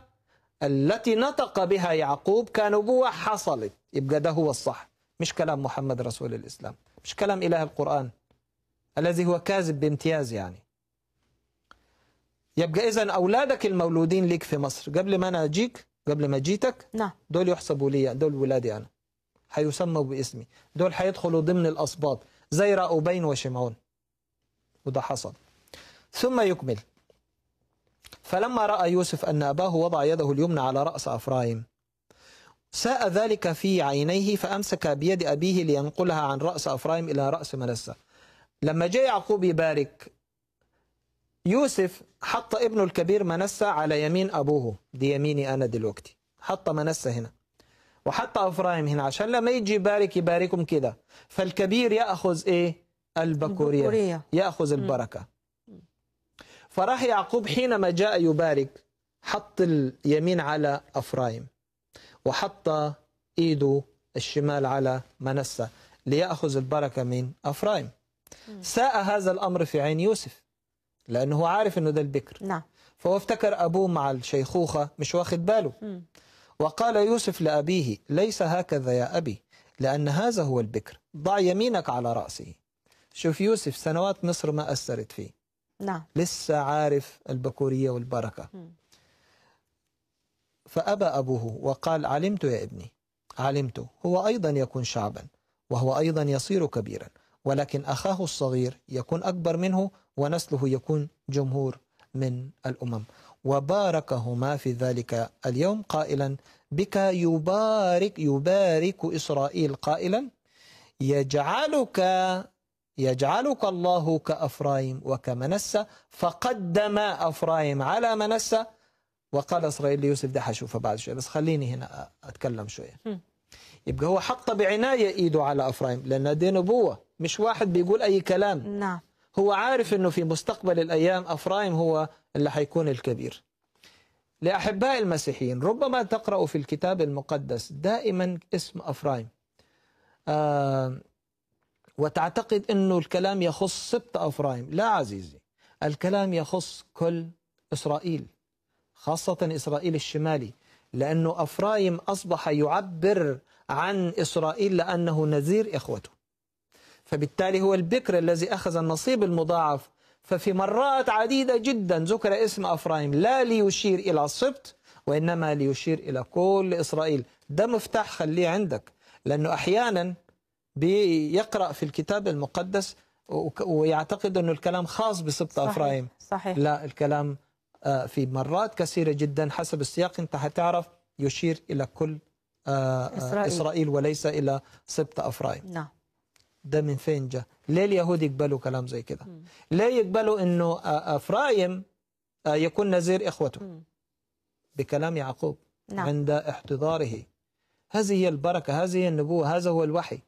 التي نطق بها يعقوب كنبوة حصلت يبقى ده هو الصح مش كلام محمد رسول الإسلام مش كلام إله القرآن الذي هو كاذب بامتياز يعني يبقى إذا أولادك المولودين ليك في مصر قبل ما أنا أجيك قبل ما جيتك نعم دول يحسبوا لي دول ولادي أنا هيسموا باسمي دول هيدخلوا ضمن الأصباط زي رأوبين وشمعون وده حصل ثم يكمل فلما رأى يوسف أن أباه وضع يده اليمنى على رأس أفرايم ساء ذلك في عينيه فأمسك بيد أبيه لينقلها عن رأس أفرايم إلى رأس منسة لما جاء يعقوب يبارك يوسف حط ابنه الكبير منسة على يمين أبوه دي يميني أنا دلوقتي حط منسة هنا وحط أفرايم هنا عشان لما يجي يبارك يباركهم كده فالكبير يأخذ إيه البكورية, البكورية. يأخذ البركة فراح يعقوب حينما جاء يبارك حط اليمين على أفرايم وحط إيده الشمال على منسى ليأخذ البركة من أفرايم ساء هذا الأمر في عين يوسف لأنه هو عارف أنه ده البكر نعم فهو افتكر أبوه مع الشيخوخة مش واخد باله م. وقال يوسف لأبيه ليس هكذا يا أبي لأن هذا هو البكر ضع يمينك على رأسه شوف يوسف سنوات مصر ما أثرت فيه نعم لسه عارف البكورية والبركة م. فأبى أبوه وقال علمت يا ابني علمت هو أيضا يكون شعبا وهو أيضا يصير كبيرا ولكن أخاه الصغير يكون أكبر منه ونسله يكون جمهور من الأمم وباركهما في ذلك اليوم قائلا بك يبارك يبارك إسرائيل قائلا يجعلك يجعلك الله كأفرايم وكمنسة فقدم أفرايم على منسة وقال اسرائيل ليوسف ده حشوفه بعد شويه بس خليني هنا اتكلم شويه يبقى هو حط بعنايه ايده على افرايم لان دي نبوه مش واحد بيقول اي كلام نعم هو عارف انه في مستقبل الايام افرايم هو اللي حيكون الكبير لاحباء المسيحيين ربما تقرأوا في الكتاب المقدس دائما اسم افرايم آه وتعتقد انه الكلام يخص سبط افرايم لا عزيزي الكلام يخص كل اسرائيل خاصة إسرائيل الشمالي لأنه أفرايم أصبح يعبر عن إسرائيل لأنه نذير إخوته فبالتالي هو البكر الذي أخذ النصيب المضاعف ففي مرات عديدة جدا ذكر اسم أفرايم لا ليشير إلى سبط وإنما ليشير إلى كل إسرائيل ده مفتاح خليه عندك لأنه أحيانا بيقرأ في الكتاب المقدس ويعتقد أنه الكلام خاص بسبط صحيح. أفرايم صحيح. لا الكلام آه، في مرات كثيرة جدا حسب السياق أنت هتعرف يشير إلى كل آه، آه، إسرائيل, إسرائيل وليس إلى سبط أفرايم نعم ده من فين جاء ليه اليهود يقبلوا كلام زي كده ليه يقبلوا أنه أفرايم يكون نذير إخوته م. بكلام يعقوب نعم. عند احتضاره هذه هي البركة هذه هي النبوة هذا هو الوحي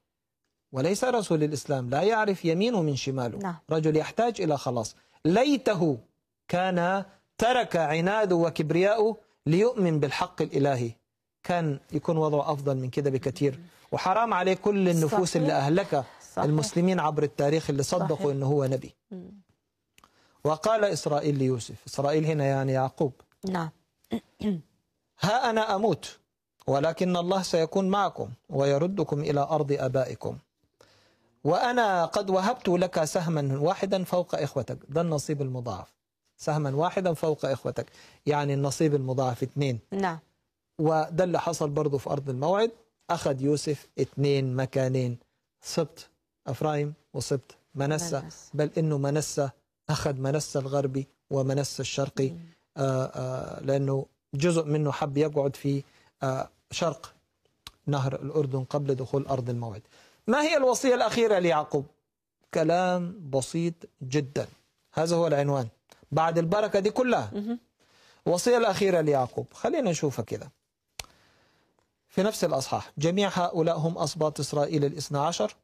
وليس رسول الإسلام لا يعرف يمينه من شماله نعم. رجل يحتاج إلى خلاص ليته كان ترك عناده وكبرياءه ليؤمن بالحق الإلهي كان يكون وضعه أفضل من كده بكثير وحرام عليه كل النفوس صحيح. اللي أهلك صحيح. المسلمين عبر التاريخ اللي صدقوا أنه هو نبي وقال إسرائيل ليوسف إسرائيل هنا يعني يعقوب نعم ها أنا أموت ولكن الله سيكون معكم ويردكم إلى أرض أبائكم وأنا قد وهبت لك سهما واحدا فوق إخوتك ده النصيب المضاعف سهما واحدا فوق إخوتك يعني النصيب المضاعف اثنين نعم وده اللي حصل برضه في أرض الموعد أخذ يوسف اثنين مكانين سبط أفرايم وسبط منسى بل إنه منسى أخذ منسى الغربي ومنسى الشرقي آآ آآ آه، آه، لأنه جزء منه حب يقعد في آه، شرق نهر الأردن قبل دخول أرض الموعد ما هي الوصية الأخيرة ليعقوب؟ كلام بسيط جدا هذا هو العنوان بعد البركة دي كلها وصية الأخيرة ليعقوب خلينا نشوفها كده في نفس الأصحاح جميع هؤلاء هم أصباط إسرائيل الاثنى عشر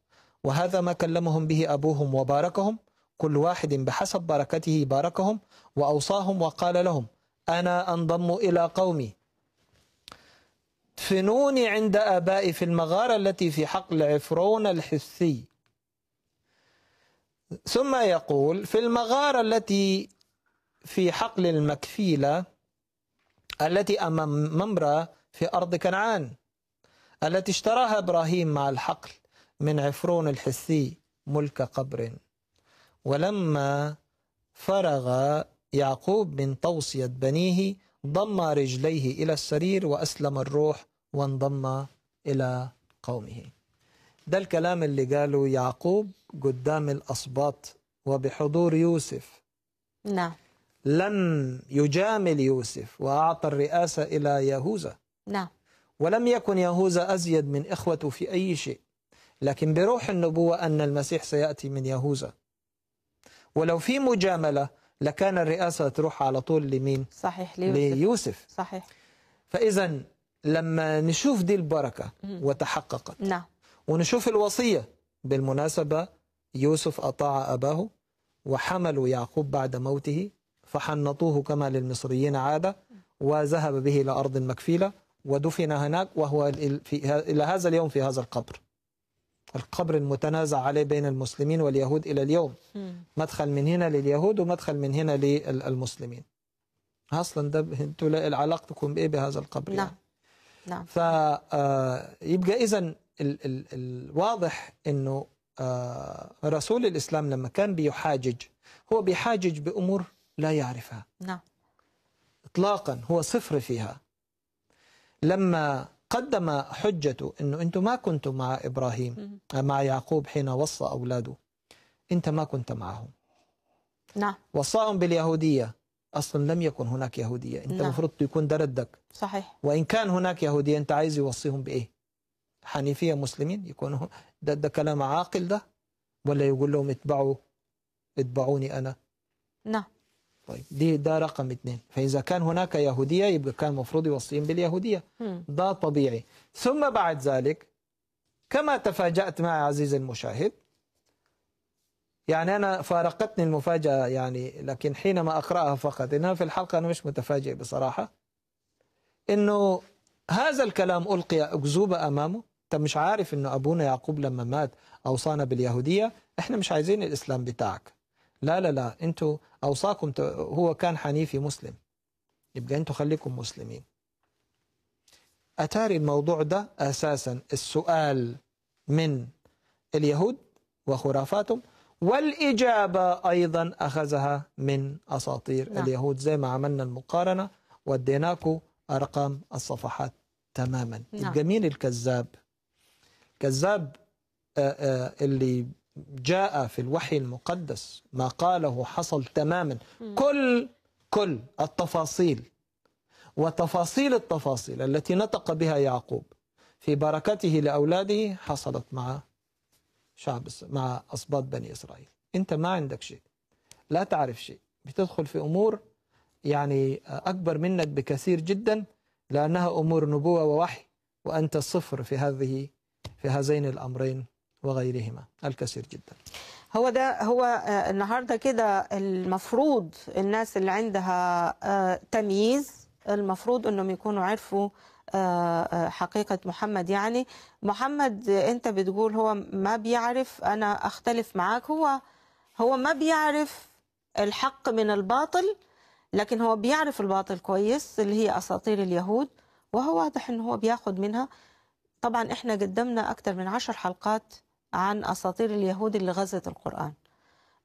وهذا ما كلمهم به أبوهم وباركهم كل واحد بحسب بركته باركهم وأوصاهم وقال لهم أنا أنضم إلى قومي دفنوني عند آبائي في المغارة التي في حقل عفرون الحثي ثم يقول في المغارة التي في حقل المكفيلة التي أمام ممرة في أرض كنعان التي اشتراها إبراهيم مع الحقل من عفرون الحسي ملك قبر ولما فرغ يعقوب من توصية بنيه ضم رجليه إلى السرير وأسلم الروح وانضم إلى قومه ده الكلام اللي قاله يعقوب قدام الأصباط وبحضور يوسف نعم لم يجامل يوسف وأعطى الرئاسة إلى يهوذا نعم ولم يكن يهوذا أزيد من إخوته في أي شيء لكن بروح النبوة أن المسيح سيأتي من يهوذا ولو في مجاملة لكان الرئاسة تروح على طول لمين؟ صحيح ليوسف, ليوسف. صحيح فإذا لما نشوف دي البركة وتحققت نعم ونشوف الوصية بالمناسبة يوسف أطاع أباه وحملوا يعقوب بعد موته فحنطوه كما للمصريين عادة وذهب به إلى أرض مكفيلة ودفن هناك وهو في إلى هذا اليوم في هذا القبر القبر المتنازع عليه بين المسلمين واليهود إلى اليوم مدخل من هنا لليهود ومدخل من هنا للمسلمين أصلا ده العلاقة تكون بإيه بهذا القبر نعم يعني. نعم, نعم. فيبقى آه، إذا الواضح أنه آه، رسول الإسلام لما كان بيحاجج هو بيحاجج بأمور لا يعرفها نعم إطلاقا هو صفر فيها لما قدم حجته أنه أنتم ما كنتم مع إبراهيم مع يعقوب حين وصى أولاده أنت ما كنت معهم نعم وصاهم باليهودية أصلا لم يكن هناك يهودية أنت نعم. المفروض نعم. يكون دردك صحيح وإن كان هناك يهودية أنت عايز يوصيهم بإيه حنيفية مسلمين يكون ده, ده كلام عاقل ده ولا يقول لهم اتبعوا اتبعوني أنا نعم طيب دي ده رقم اثنين فإذا كان هناك يهودية يبقى كان المفروض يوصيهم باليهودية ده طبيعي ثم بعد ذلك كما تفاجأت مع عزيز المشاهد يعني أنا فارقتني المفاجأة يعني لكن حينما أقرأها فقط إنها في الحلقة أنا مش متفاجئ بصراحة إنه هذا الكلام ألقي أكذوبة أمامه أنت مش عارف إنه أبونا يعقوب لما مات أوصانا باليهودية إحنا مش عايزين الإسلام بتاعك لا لا لا انتوا اوصاكم هو كان حنيفي مسلم يبقى انتوا خليكم مسلمين اتاري الموضوع ده اساسا السؤال من اليهود وخرافاتهم والاجابه ايضا اخذها من اساطير نعم. اليهود زي ما عملنا المقارنه وديناكم ارقام الصفحات تماما نعم. يبقى مين الكذاب كذاب اللي جاء في الوحي المقدس ما قاله حصل تماما كل كل التفاصيل وتفاصيل التفاصيل التي نطق بها يعقوب في بركته لأولاده حصلت مع شعب مع أصباط بني إسرائيل أنت ما عندك شيء لا تعرف شيء بتدخل في أمور يعني أكبر منك بكثير جدا لأنها أمور نبوة ووحي وأنت صفر في هذه في هذين الأمرين وغيرهما الكثير جدا هو ده هو آه، النهارده كده المفروض الناس اللي عندها آه، تمييز المفروض انهم يكونوا عرفوا آه، حقيقة محمد يعني محمد انت بتقول هو ما بيعرف انا اختلف معاك هو هو ما بيعرف الحق من الباطل لكن هو بيعرف الباطل كويس اللي هي اساطير اليهود وهو واضح ان هو بياخد منها طبعا احنا قدمنا اكثر من عشر حلقات عن أساطير اليهود اللي غزت القرآن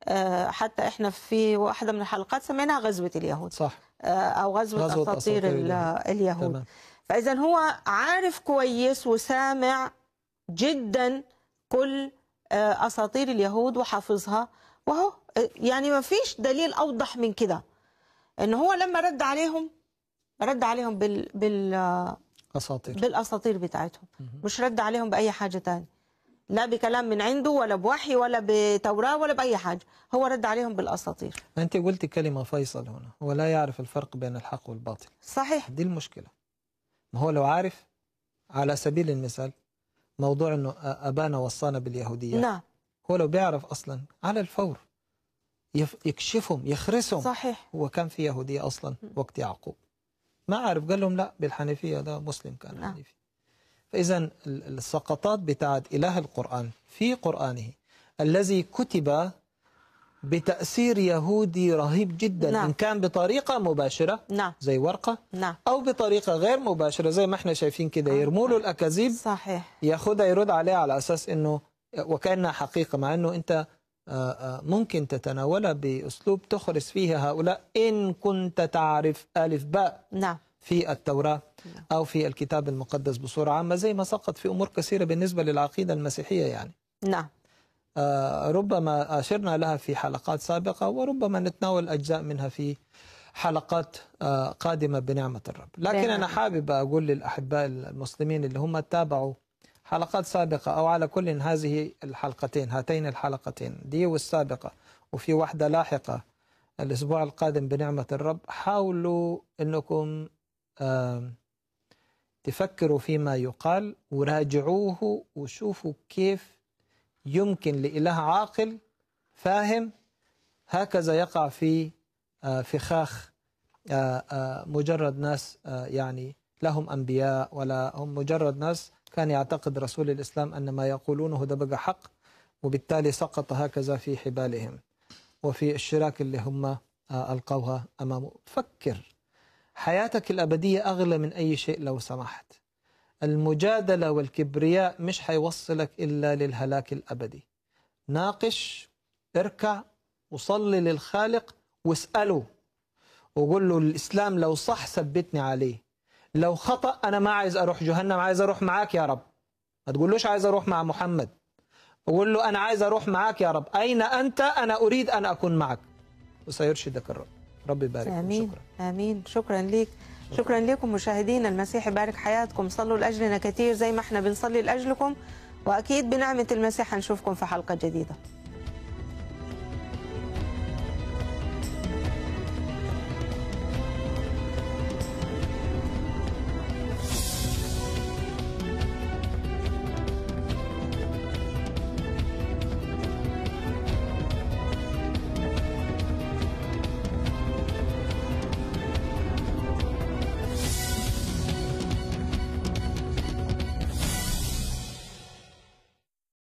آه، حتى احنا في واحدة من الحلقات سميناها غزوة اليهود صح آه، أو غزوة, غزوة أساطير, أساطير اليهود, اليهود. تمام. فإذا هو عارف كويس وسامع جدا كل آه، أساطير اليهود وحافظها وهو يعني ما فيش دليل أوضح من كده إن هو لما رد عليهم رد عليهم بال بال أساطير بالأساطير بتاعتهم مش رد عليهم بأي حاجة ثانيه لا بكلام من عنده ولا بوحي ولا بتوراة ولا بأي حاجة هو رد عليهم بالأساطير أنت قلت كلمة فيصل هنا هو لا يعرف الفرق بين الحق والباطل صحيح دي المشكلة ما هو لو عارف على سبيل المثال موضوع أنه أبانا وصانا باليهودية نعم هو لو بيعرف أصلا على الفور يكشفهم يخرسهم صحيح هو كان في يهودية أصلا وقت يعقوب ما عارف قال لهم لا بالحنيفية ده مسلم كان نعم. حنيفي فإذا السقطات بتاعت إله القرآن في قرآنه الذي كتب بتأثير يهودي رهيب جدا نعم. إن كان بطريقة مباشرة نعم. زي ورقة نعم. أو بطريقة غير مباشرة زي ما احنا شايفين كده آه. يرموا له الأكاذيب صحيح ياخدها يرد عليها على أساس أنه وكأنها حقيقة مع أنه أنت آه، آه، ممكن تتناولها بأسلوب تخرس فيها هؤلاء إن كنت تعرف ألف باء نعم في التوراة نعم. أو في الكتاب المقدس بصورة عامة زي ما سقط في أمور كثيرة بالنسبة للعقيدة المسيحية يعني نعم آه، ربما أشرنا لها في حلقات سابقة وربما نتناول أجزاء منها في حلقات آه، قادمة بنعمة الرب لكن أنا حابب أقول للأحباء المسلمين اللي هم تابعوا حلقات سابقة أو على كل هذه الحلقتين هاتين الحلقتين دي والسابقة وفي واحدة لاحقة الأسبوع القادم بنعمة الرب حاولوا أنكم تفكروا فيما يقال وراجعوه وشوفوا كيف يمكن لإله عاقل فاهم هكذا يقع في فخاخ مجرد ناس يعني لهم أنبياء ولا هم مجرد ناس كان يعتقد رسول الإسلام أن ما يقولونه ده بقى حق وبالتالي سقط هكذا في حبالهم وفي الشراك اللي هم ألقوها أمامه فكر حياتك الأبدية أغلى من أي شيء لو سمحت المجادلة والكبرياء مش حيوصلك إلا للهلاك الأبدي ناقش اركع وصلي للخالق واسأله وقول له الإسلام لو صح ثبتني عليه لو خطأ أنا ما عايز أروح جهنم عايز أروح معاك يا رب ما تقولوش عايز أروح مع محمد قول له أنا عايز أروح معاك يا رب أين أنت أنا أريد أن أكون معك وسيرشدك الرب رب يبارك امين شكرا. امين شكرا ليك شكرا, شكرا لكم مشاهدينا المسيح يبارك حياتكم صلوا لاجلنا كثير زي ما احنا بنصلي لاجلكم واكيد بنعمه المسيح هنشوفكم في حلقه جديده